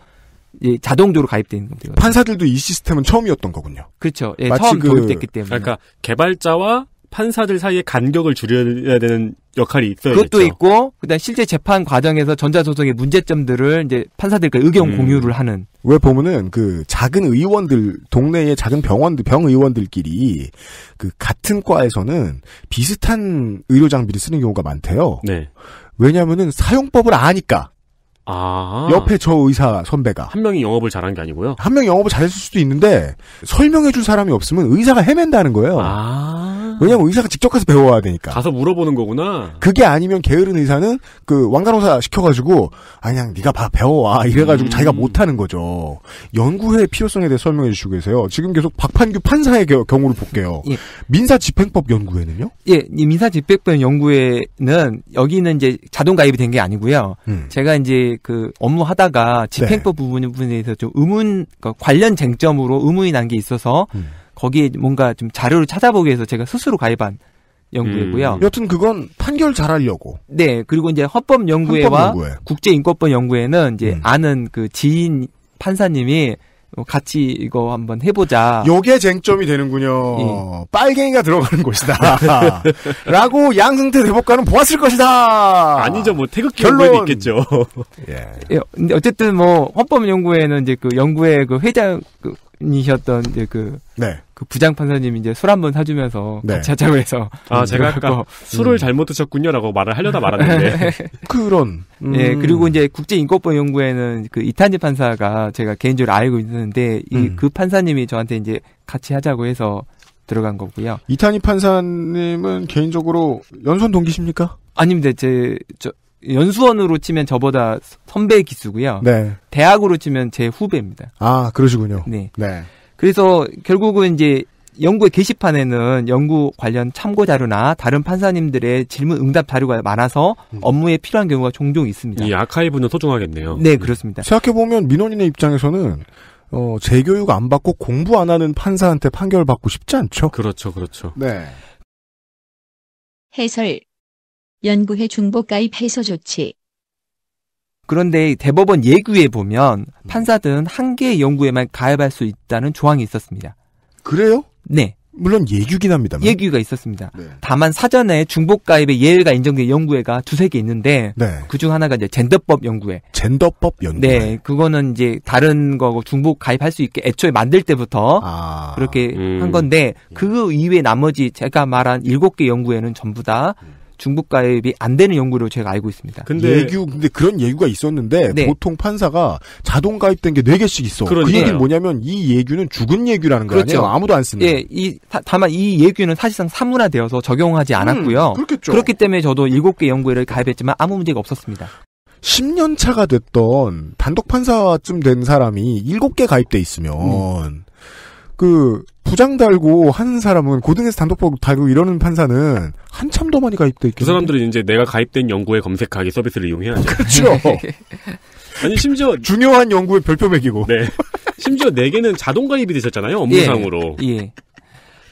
[SPEAKER 1] 예, 자동적으로 가입된 겁니다. 판사들도 이 시스템은 처음이었던 거군요. 그렇죠. 예, 처음 그... 도입됐기 때문에. 그러니까
[SPEAKER 3] 개발자와 판사들 사이에 간격을
[SPEAKER 1] 줄여야 되는 역할이 있어요. 그것도 있고, 그다음 실제 재판 과정에서 전자소송의 문제점들을 이제 판사들과 의견 음. 공유를 하는.
[SPEAKER 2] 왜 보면은 그 작은 의원들 동네의 작은 병원들 병 의원들끼리 그 같은 과에서는 비슷한 의료 장비를 쓰는 경우가 많대요. 네. 왜냐면은 사용법을 아니까.
[SPEAKER 3] 아. 옆에
[SPEAKER 2] 저 의사 선배가 한 명이 영업을 잘한 게 아니고요. 한 명이 영업을 잘했을 수도 있는데 설명해 줄 사람이 없으면 의사가 헤맨다는 거예요. 아. 왜냐면 의사가 직접 가서 배워야 되니까.
[SPEAKER 3] 가서 물어보는 거구나.
[SPEAKER 2] 그게 아니면 게으른 의사는 그 왕간호사 시켜가지고 아 그냥 네가 봐 배워와 이래가지고 음. 자기가 못하는 거죠. 연구회의 필요성에 대해 설명해 주시고 계세요. 지금 계속 박판규 판사의 경우를 볼게요. 예. 민사집행법 연구회는요?
[SPEAKER 1] 예, 이 민사집행법 연구회는 여기는 이제 자동 가입이 된 게 아니고요. 음. 제가 이제 그 업무 하다가 네. 집행법 네. 부분에 대해서 좀 의문 그 관련 쟁점으로 의문이 난 게 있어서. 음. 거기에 뭔가 좀 자료를 찾아보기 위해서 제가 스스로 가입한
[SPEAKER 2] 연구이고요.
[SPEAKER 1] 음. 여튼 그건 판결 잘하려고. 네, 그리고 이제 헌법 연구회와 국제인권법 연구회는 이제 음. 아는 그 지인 판사님이 뭐 같이 이거 한번 해보자. 요게
[SPEAKER 2] 쟁점이 되는군요. 예. 빨갱이가 들어가는 곳이다. 라고 양승태 대법관은 보았을 것이다. 아니죠, 뭐 태극기 결론이
[SPEAKER 3] 있겠죠. 예.
[SPEAKER 1] 예. 근데 어쨌든 뭐 헌법 연구회는 이제 그 연구회 그 회장이셨던 이제 그 네. 그 부장 판사님 이제 술 한 번 사주면서 네. 같이 하자고 해서 아 음, 제가 아까 술을 음. 잘못 드셨군요라고 말을 하려다 말았는데 네. 그런 음. 예 그리고 이제 국제 인권법 연구회는그 이탄재 판사가 제가 개인적으로 알고 있는데 이그 음. 그 판사님이 저한테 이제 같이 하자고 해서 들어간 거고요. 이탄희 판사님은 개인적으로 연수원 동기십니까? 아닙니다. 제, 저, 연수원으로 치면 저보다 선배 기수고요. 네. 대학으로 치면 제 후배입니다.
[SPEAKER 2] 아, 그러시군요. 네. 네.
[SPEAKER 1] 그래서 결국은 이제 연구의 게시판에는 연구 관련 참고 자료나 다른 판사님들의 질문 응답 자료가 많아서 음. 업무에 필요한 경우가 종종 있습니다. 이 아카이브는 소중하겠네요.
[SPEAKER 2] 네, 그렇습니다. 생각해 보면 민원인의 입장에서는 어, 재교육 안 받고 공부 안 하는 판사한테 판결 받고 싶지 않죠? 그렇죠, 그렇죠. 네.
[SPEAKER 1] 해설. 연구회 중복 가입 해소 조치. 그런데 대법원 예규에 보면 판사들은 한 개의 연구에만 가입할 수 있다는 조항이 있었습니다. 그래요? 네. 물론 예규긴 합니다. 예규가 있었습니다. 네. 다만 사전에 중복 가입의 예외가 인정된 연구회가 두세 개 있는데 네. 그중 하나가 이제 젠더법 연구회. 젠더법 연구회. 네, 그거는 이제 다른 거고 중복 가입할 수 있게 애초에 만들 때부터 아. 그렇게 음. 한 건데 그 이외 나머지 제가 말한 일곱 개 연구회는 전부 다 음. 중복 가입이 안 되는 연구로 제가 알고 있습니다. 근데 예규
[SPEAKER 2] 근데 그런 예규가 있었는데 네. 보통 판사가 자동 가입된 게 네 개씩 있어. 그 그러니요그 얘기는 뭐냐면 이 예규는 죽은 예규라는 거 그렇죠. 아무도 안 쓰는. 예,
[SPEAKER 1] 이 다만 이 예규는 사실상 사문화되어서 적용하지 음, 않았고요. 음, 그렇겠죠. 그렇기 때문에 저도 일곱 개 연구를 가입했지만 아무 문제가 없었습니다.
[SPEAKER 2] 10년 차가 됐던 단독 판사쯤 된 사람이 7개 가입돼 있으면 음. 그 부장 달고 하는 사람은 고등에서 단독법 달고 이러는 판사는 한참
[SPEAKER 3] 더 많이 가입돼 있겠그 사람들은 이제 내가 가입된 연구에 검색하기 서비스를 이용해야죠. 그렇죠.
[SPEAKER 1] 아니 심지어 그 중요한 연구에 별표 매기고. 네. 심지어 4 개는 자동 가입이 되셨잖아요 업무상으로. 예. 예.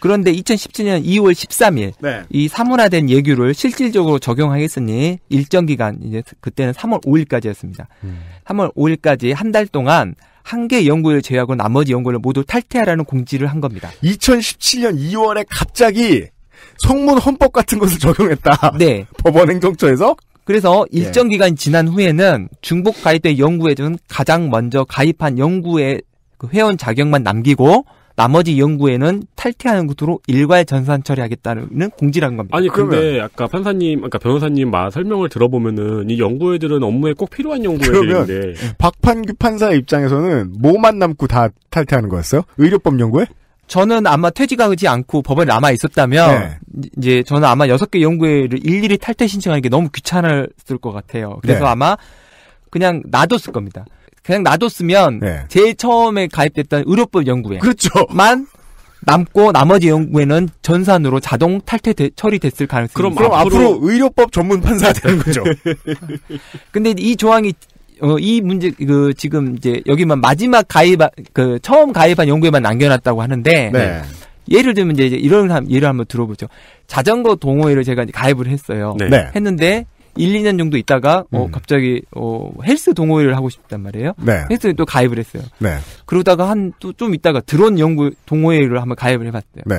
[SPEAKER 1] 그런데 2017년 2월 13일 네. 이 사문화된 예규를 실질적으로 적용하겠으니 일정 기간 이제 그때는 3월 5일까지였습니다. 음. 3월 5일까지 한 달 동안 한 개 연구를 제외하고 나머지 연구를 모두 탈퇴하라는 공지를 한 겁니다. 2017년 2월에 갑자기 성문 헌법 같은 것을 적용했다. 네. 법원 행정처에서 그래서 예. 일정 기간 지난 후에는 중복 가입된 연구에는 가장 먼저 가입한 연구회 그 회원 자격만 남기고 나머지 연구에는 탈퇴하는 구도로 일괄 전산 처리하겠다는 공지라는 겁니다. 아니 근데 그러면,
[SPEAKER 3] 아까 판사님, 아까 변호사님 말 설명을 들어보면은 이 연구회들은 업무에 꼭 필요한 연구회들인데
[SPEAKER 2] 박판규 판사의 입장에서는 뭐만 남고 다 탈퇴하는 거였어요? 의료법 연구회?
[SPEAKER 1] 저는 아마 퇴직하지 않고 법원에 남아 있었다면 네. 이제 저는 아마 여섯 개 연구회를 일일이 탈퇴 신청하는 게 너무 귀찮았을 것 같아요. 그래서 네. 아마 그냥 놔뒀을 겁니다. 그냥 놔뒀으면 네. 제일 처음에 가입됐던 의료법 연구회 그렇죠. 만 남고 나머지 연구회는 전산으로 자동 탈퇴 되, 처리됐을 가능성이 있 그럼, 그럼 앞으로, 의료법 전문 판사 되는 거죠. 근데 이 조항이 어, 이 문제 그 지금 이제 여기만 마지막 가입 그 처음 가입한 연구에만 남겨놨다고 하는데 네. 예를 들면 이제 이런 예를 한번 들어보죠. 자전거 동호회를 제가 가입을 했어요. 네. 했는데 1, 2년 정도 있다가 어, 음. 어, 갑자기 어, 헬스 동호회를 하고 싶단 말이에요. 네. 헬스에 또 가입을 했어요. 네. 그러다가 한 또 좀 있다가 드론 연구 동호회를 한번 가입을 해봤대요. 네.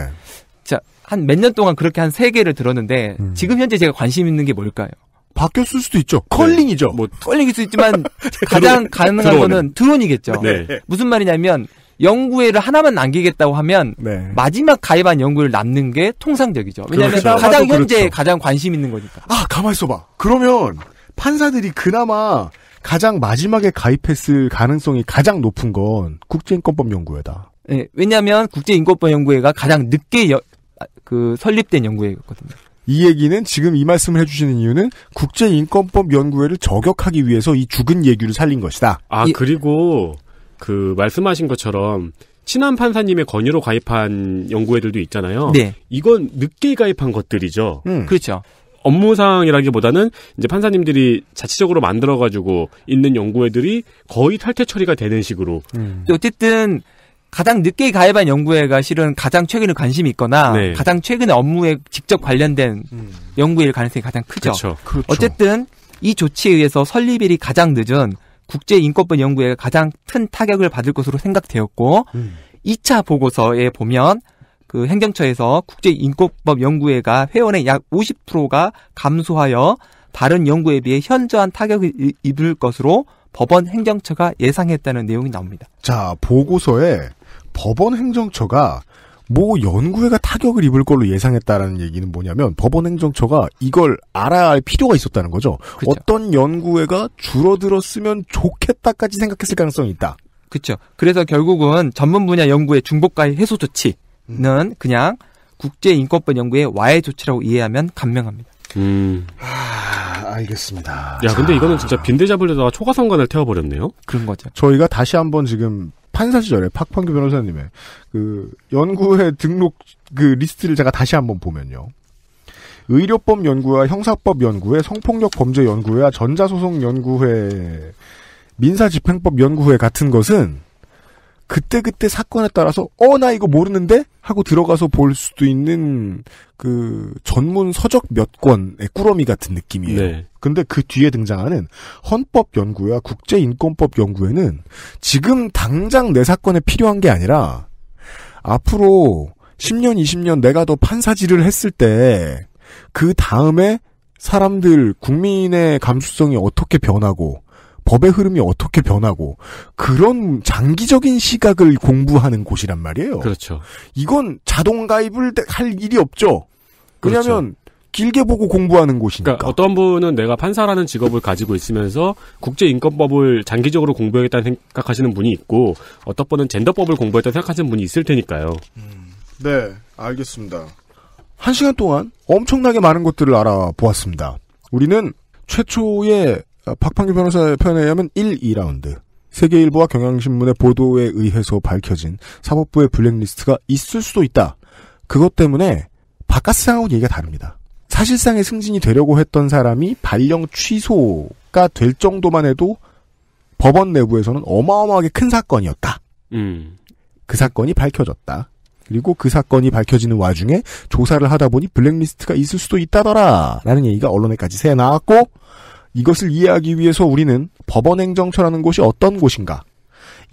[SPEAKER 1] 자, 한 몇 년 동안 그렇게 한 세 개를 들었는데 음. 지금 현재 제가 관심 있는 게 뭘까요? 바뀌었을 수도 있죠. 네. 컬링이죠. 뭐 컬링일 수 있지만 가장 드론, 가능한 드론. 거는 드론이겠죠. 네. 무슨 말이냐면 연구회를 하나만 남기겠다고 하면 네. 마지막 가입한 연구를 남는 게 통상적이죠. 왜냐하면 그렇죠. 가장 현재 그렇죠. 가장 관심 있는 거니까. 아 가만 있어봐. 그러면 판사들이 그나마 가장
[SPEAKER 2] 마지막에 가입했을 가능성이 가장 높은 건 국제인권법 연구회다.
[SPEAKER 1] 네, 예, 왜냐하면 국제인권법 연구회가 가장 늦게 여, 아, 그 설립된 연구회였거든요. 이 얘기는
[SPEAKER 2] 지금 이 말씀을 해주시는 이유는 국제인권법 연구회를 저격하기 위해서 이 죽은 예규를 살린 것이다.
[SPEAKER 3] 아 그리고 그 말씀하신 것처럼 친한 판사님의 권유로 가입한 연구회들도 있잖아요. 네. 이건 늦게 가입한 것들이죠. 음. 그렇죠. 업무상이라기보다는 이제 판사님들이 자체적으로 만들어가지고 있는
[SPEAKER 1] 연구회들이 거의 탈퇴 처리가 되는 식으로. 음. 어쨌든 가장 늦게 가입한 연구회가 실은 가장 최근에 관심이 있거나 네. 가장 최근에 업무에 직접 관련된 음. 연구일 가능성이 가장 크죠. 그렇죠. 그렇죠. 어쨌든 이 조치에 의해서 설립일이 가장 늦은 국제인권법 연구에 가장 큰 타격을 받을 것으로 생각되었고 음. 2차 보고서에 보면 그 행정처에서 국제인권법 연구회가 회원의 약 50%가 감소하여 다른 연구에 비해 현저한 타격을 입을 것으로 법원 행정처가 예상했다는 내용이 나옵니다.
[SPEAKER 2] 자, 보고서에 법원 행정처가 뭐 연구회가 타격을 입을 걸로 예상했다라는 얘기는 뭐냐면 법원행정처가 이걸 알아야 할 필요가 있었다는 거죠. 그쵸. 그렇죠. 어떤 연구회가 줄어들었으면
[SPEAKER 1] 좋겠다까지 생각했을 가능성이 있다. 그렇죠. 그래서 결국은 전문 분야 연구의 중복과의 해소 조치는 음. 그냥 국제인권법 연구의 와해 조치라고 이해하면 간명합니다.
[SPEAKER 3] 음. 하, 아, 알겠습니다.
[SPEAKER 1] 야, 근데 이거는 진짜 빈대 잡으려다가 초과상관을
[SPEAKER 3] 태워버렸네요?
[SPEAKER 2] 그런 거죠. 저희가 다시 한번 지금 판사 시절에 박판규 변호사님의 그 연구회 등록 그 리스트를 제가 다시 한번 보면요. 의료법 연구와 형사법 연구회, 성폭력 범죄 연구회와 전자소송 연구회, 민사집행법 연구회 같은 것은 그때그때 사건에 따라서 어 나 이거 모르는데 하고 들어가서 볼 수도 있는 그 전문 서적 몇 권의 꾸러미 같은 느낌이에요. 네. 근데 그 뒤에 등장하는 헌법 연구와 국제 인권법 연구에는 지금 당장 내 사건에 필요한 게 아니라 앞으로 10년, 20년 내가 더 판사질을 했을 때 그 다음에 사람들 국민의 감수성이 어떻게 변하고 법의 흐름이 어떻게 변하고 그런 장기적인 시각을 공부하는 곳이란 말이에요. 그렇죠.
[SPEAKER 3] 이건 자동 가입을 할 일이 없죠. 왜냐하면 그렇죠. 길게 보고 공부하는 곳이니까. 그러니까 어떤 분은 내가 판사라는 직업을 가지고 있으면서 국제인권법을 장기적으로 공부하겠다는 생각하시는 분이 있고 어떤 분은 젠더법을 공부했다 생각하시는 분이 있을 테니까요. 음,
[SPEAKER 2] 네, 알겠습니다.
[SPEAKER 3] 한 시간 동안 엄청나게 많은 것들을
[SPEAKER 2] 알아보았습니다. 우리는 최초의 아, 박판규 변호사의 표현에 의하면 1, 2라운드. 세계일보와 경향신문의 보도에 의해서 밝혀진 사법부의 블랙리스트가 있을 수도 있다. 그것 때문에 바깥상하고 얘기가 다릅니다. 사실상의 승진이 되려고 했던 사람이 발령 취소가 될 정도만 해도 법원 내부에서는 어마어마하게 큰 사건이었다. 음. 그 사건이 밝혀졌다. 그리고 그 사건이 밝혀지는 와중에 조사를 하다 보니 블랙리스트가 있을 수도 있다더라. 라는 얘기가 언론에까지 새 나왔고, 이것을 이해하기 위해서 우리는 법원행정처라는 곳이 어떤 곳인가?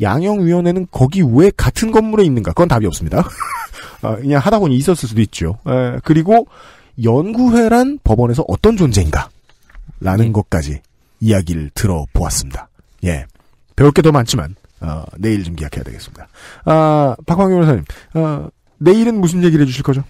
[SPEAKER 2] 양형위원회는 거기 왜 같은 건물에 있는가? 그건 답이 없습니다. 아, 그냥 하다 보니 있었을 수도 있죠. 그리고 연구회란 법원에서 어떤 존재인가? 라는 네. 것까지 이야기를 들어보았습니다. 예. 배울 게 더 많지만, 어, 내일 좀 기약해야 되겠습니다.
[SPEAKER 1] 아, 박광규 변호사님, 어, 내일은 무슨 얘기를 해주실 거죠?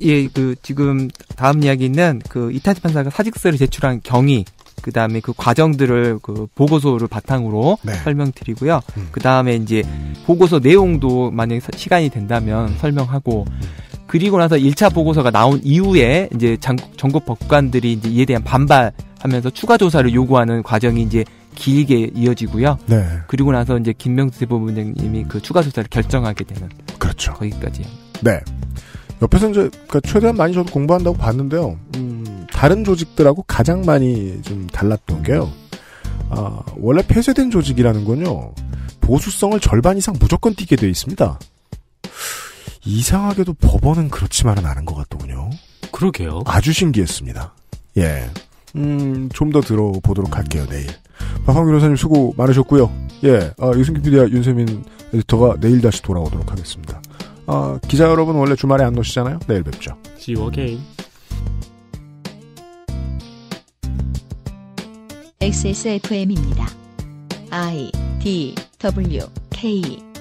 [SPEAKER 1] 예, 그, 지금, 다음 이야기는, 그, 이타지 판사가 사직서를 제출한 경위, 그 다음에 그 과정들을 그 보고서를 바탕으로 네. 설명드리고요. 음. 그 다음에 이제 보고서 내용도 만약 에 시간이 된다면 음. 설명하고 음. 그리고 나서 1차 보고서가 나온 이후에 이제 장, 전국 법관들이 이제 이에 대한 반발하면서 추가 조사를 요구하는 과정이 이제 길게 이어지고요. 네. 그리고 나서 이제 김명수 대법원장님이 그 추가 조사를 결정하게 되는 그렇죠. 거기까지.
[SPEAKER 2] 네. 옆에서 이제 그니까 최대한 많이 저도 공부한다고 봤는데요. 음. 다른 조직들하고 가장 많이 좀 달랐던 게요. 아, 원래 폐쇄된 조직이라는 건요. 보수성을 절반 이상 무조건 띄게돼 있습니다. 이상하게도 법원은 그렇지만은 않은 것 같더군요. 그러게요. 아주 신기했습니다. 예. 음, 좀 더 들어보도록 할게요, 내일. 박황규 변호사님 수고 많으셨고요. 예, 아, 유승기 PD와 윤세민 에디터가 내일 다시 돌아오도록 하겠습니다. 아, 기자 여러분 원래 주말에 안오시잖아요 내일 뵙죠.
[SPEAKER 3] See you again.
[SPEAKER 1] XSFM입니다. I D W K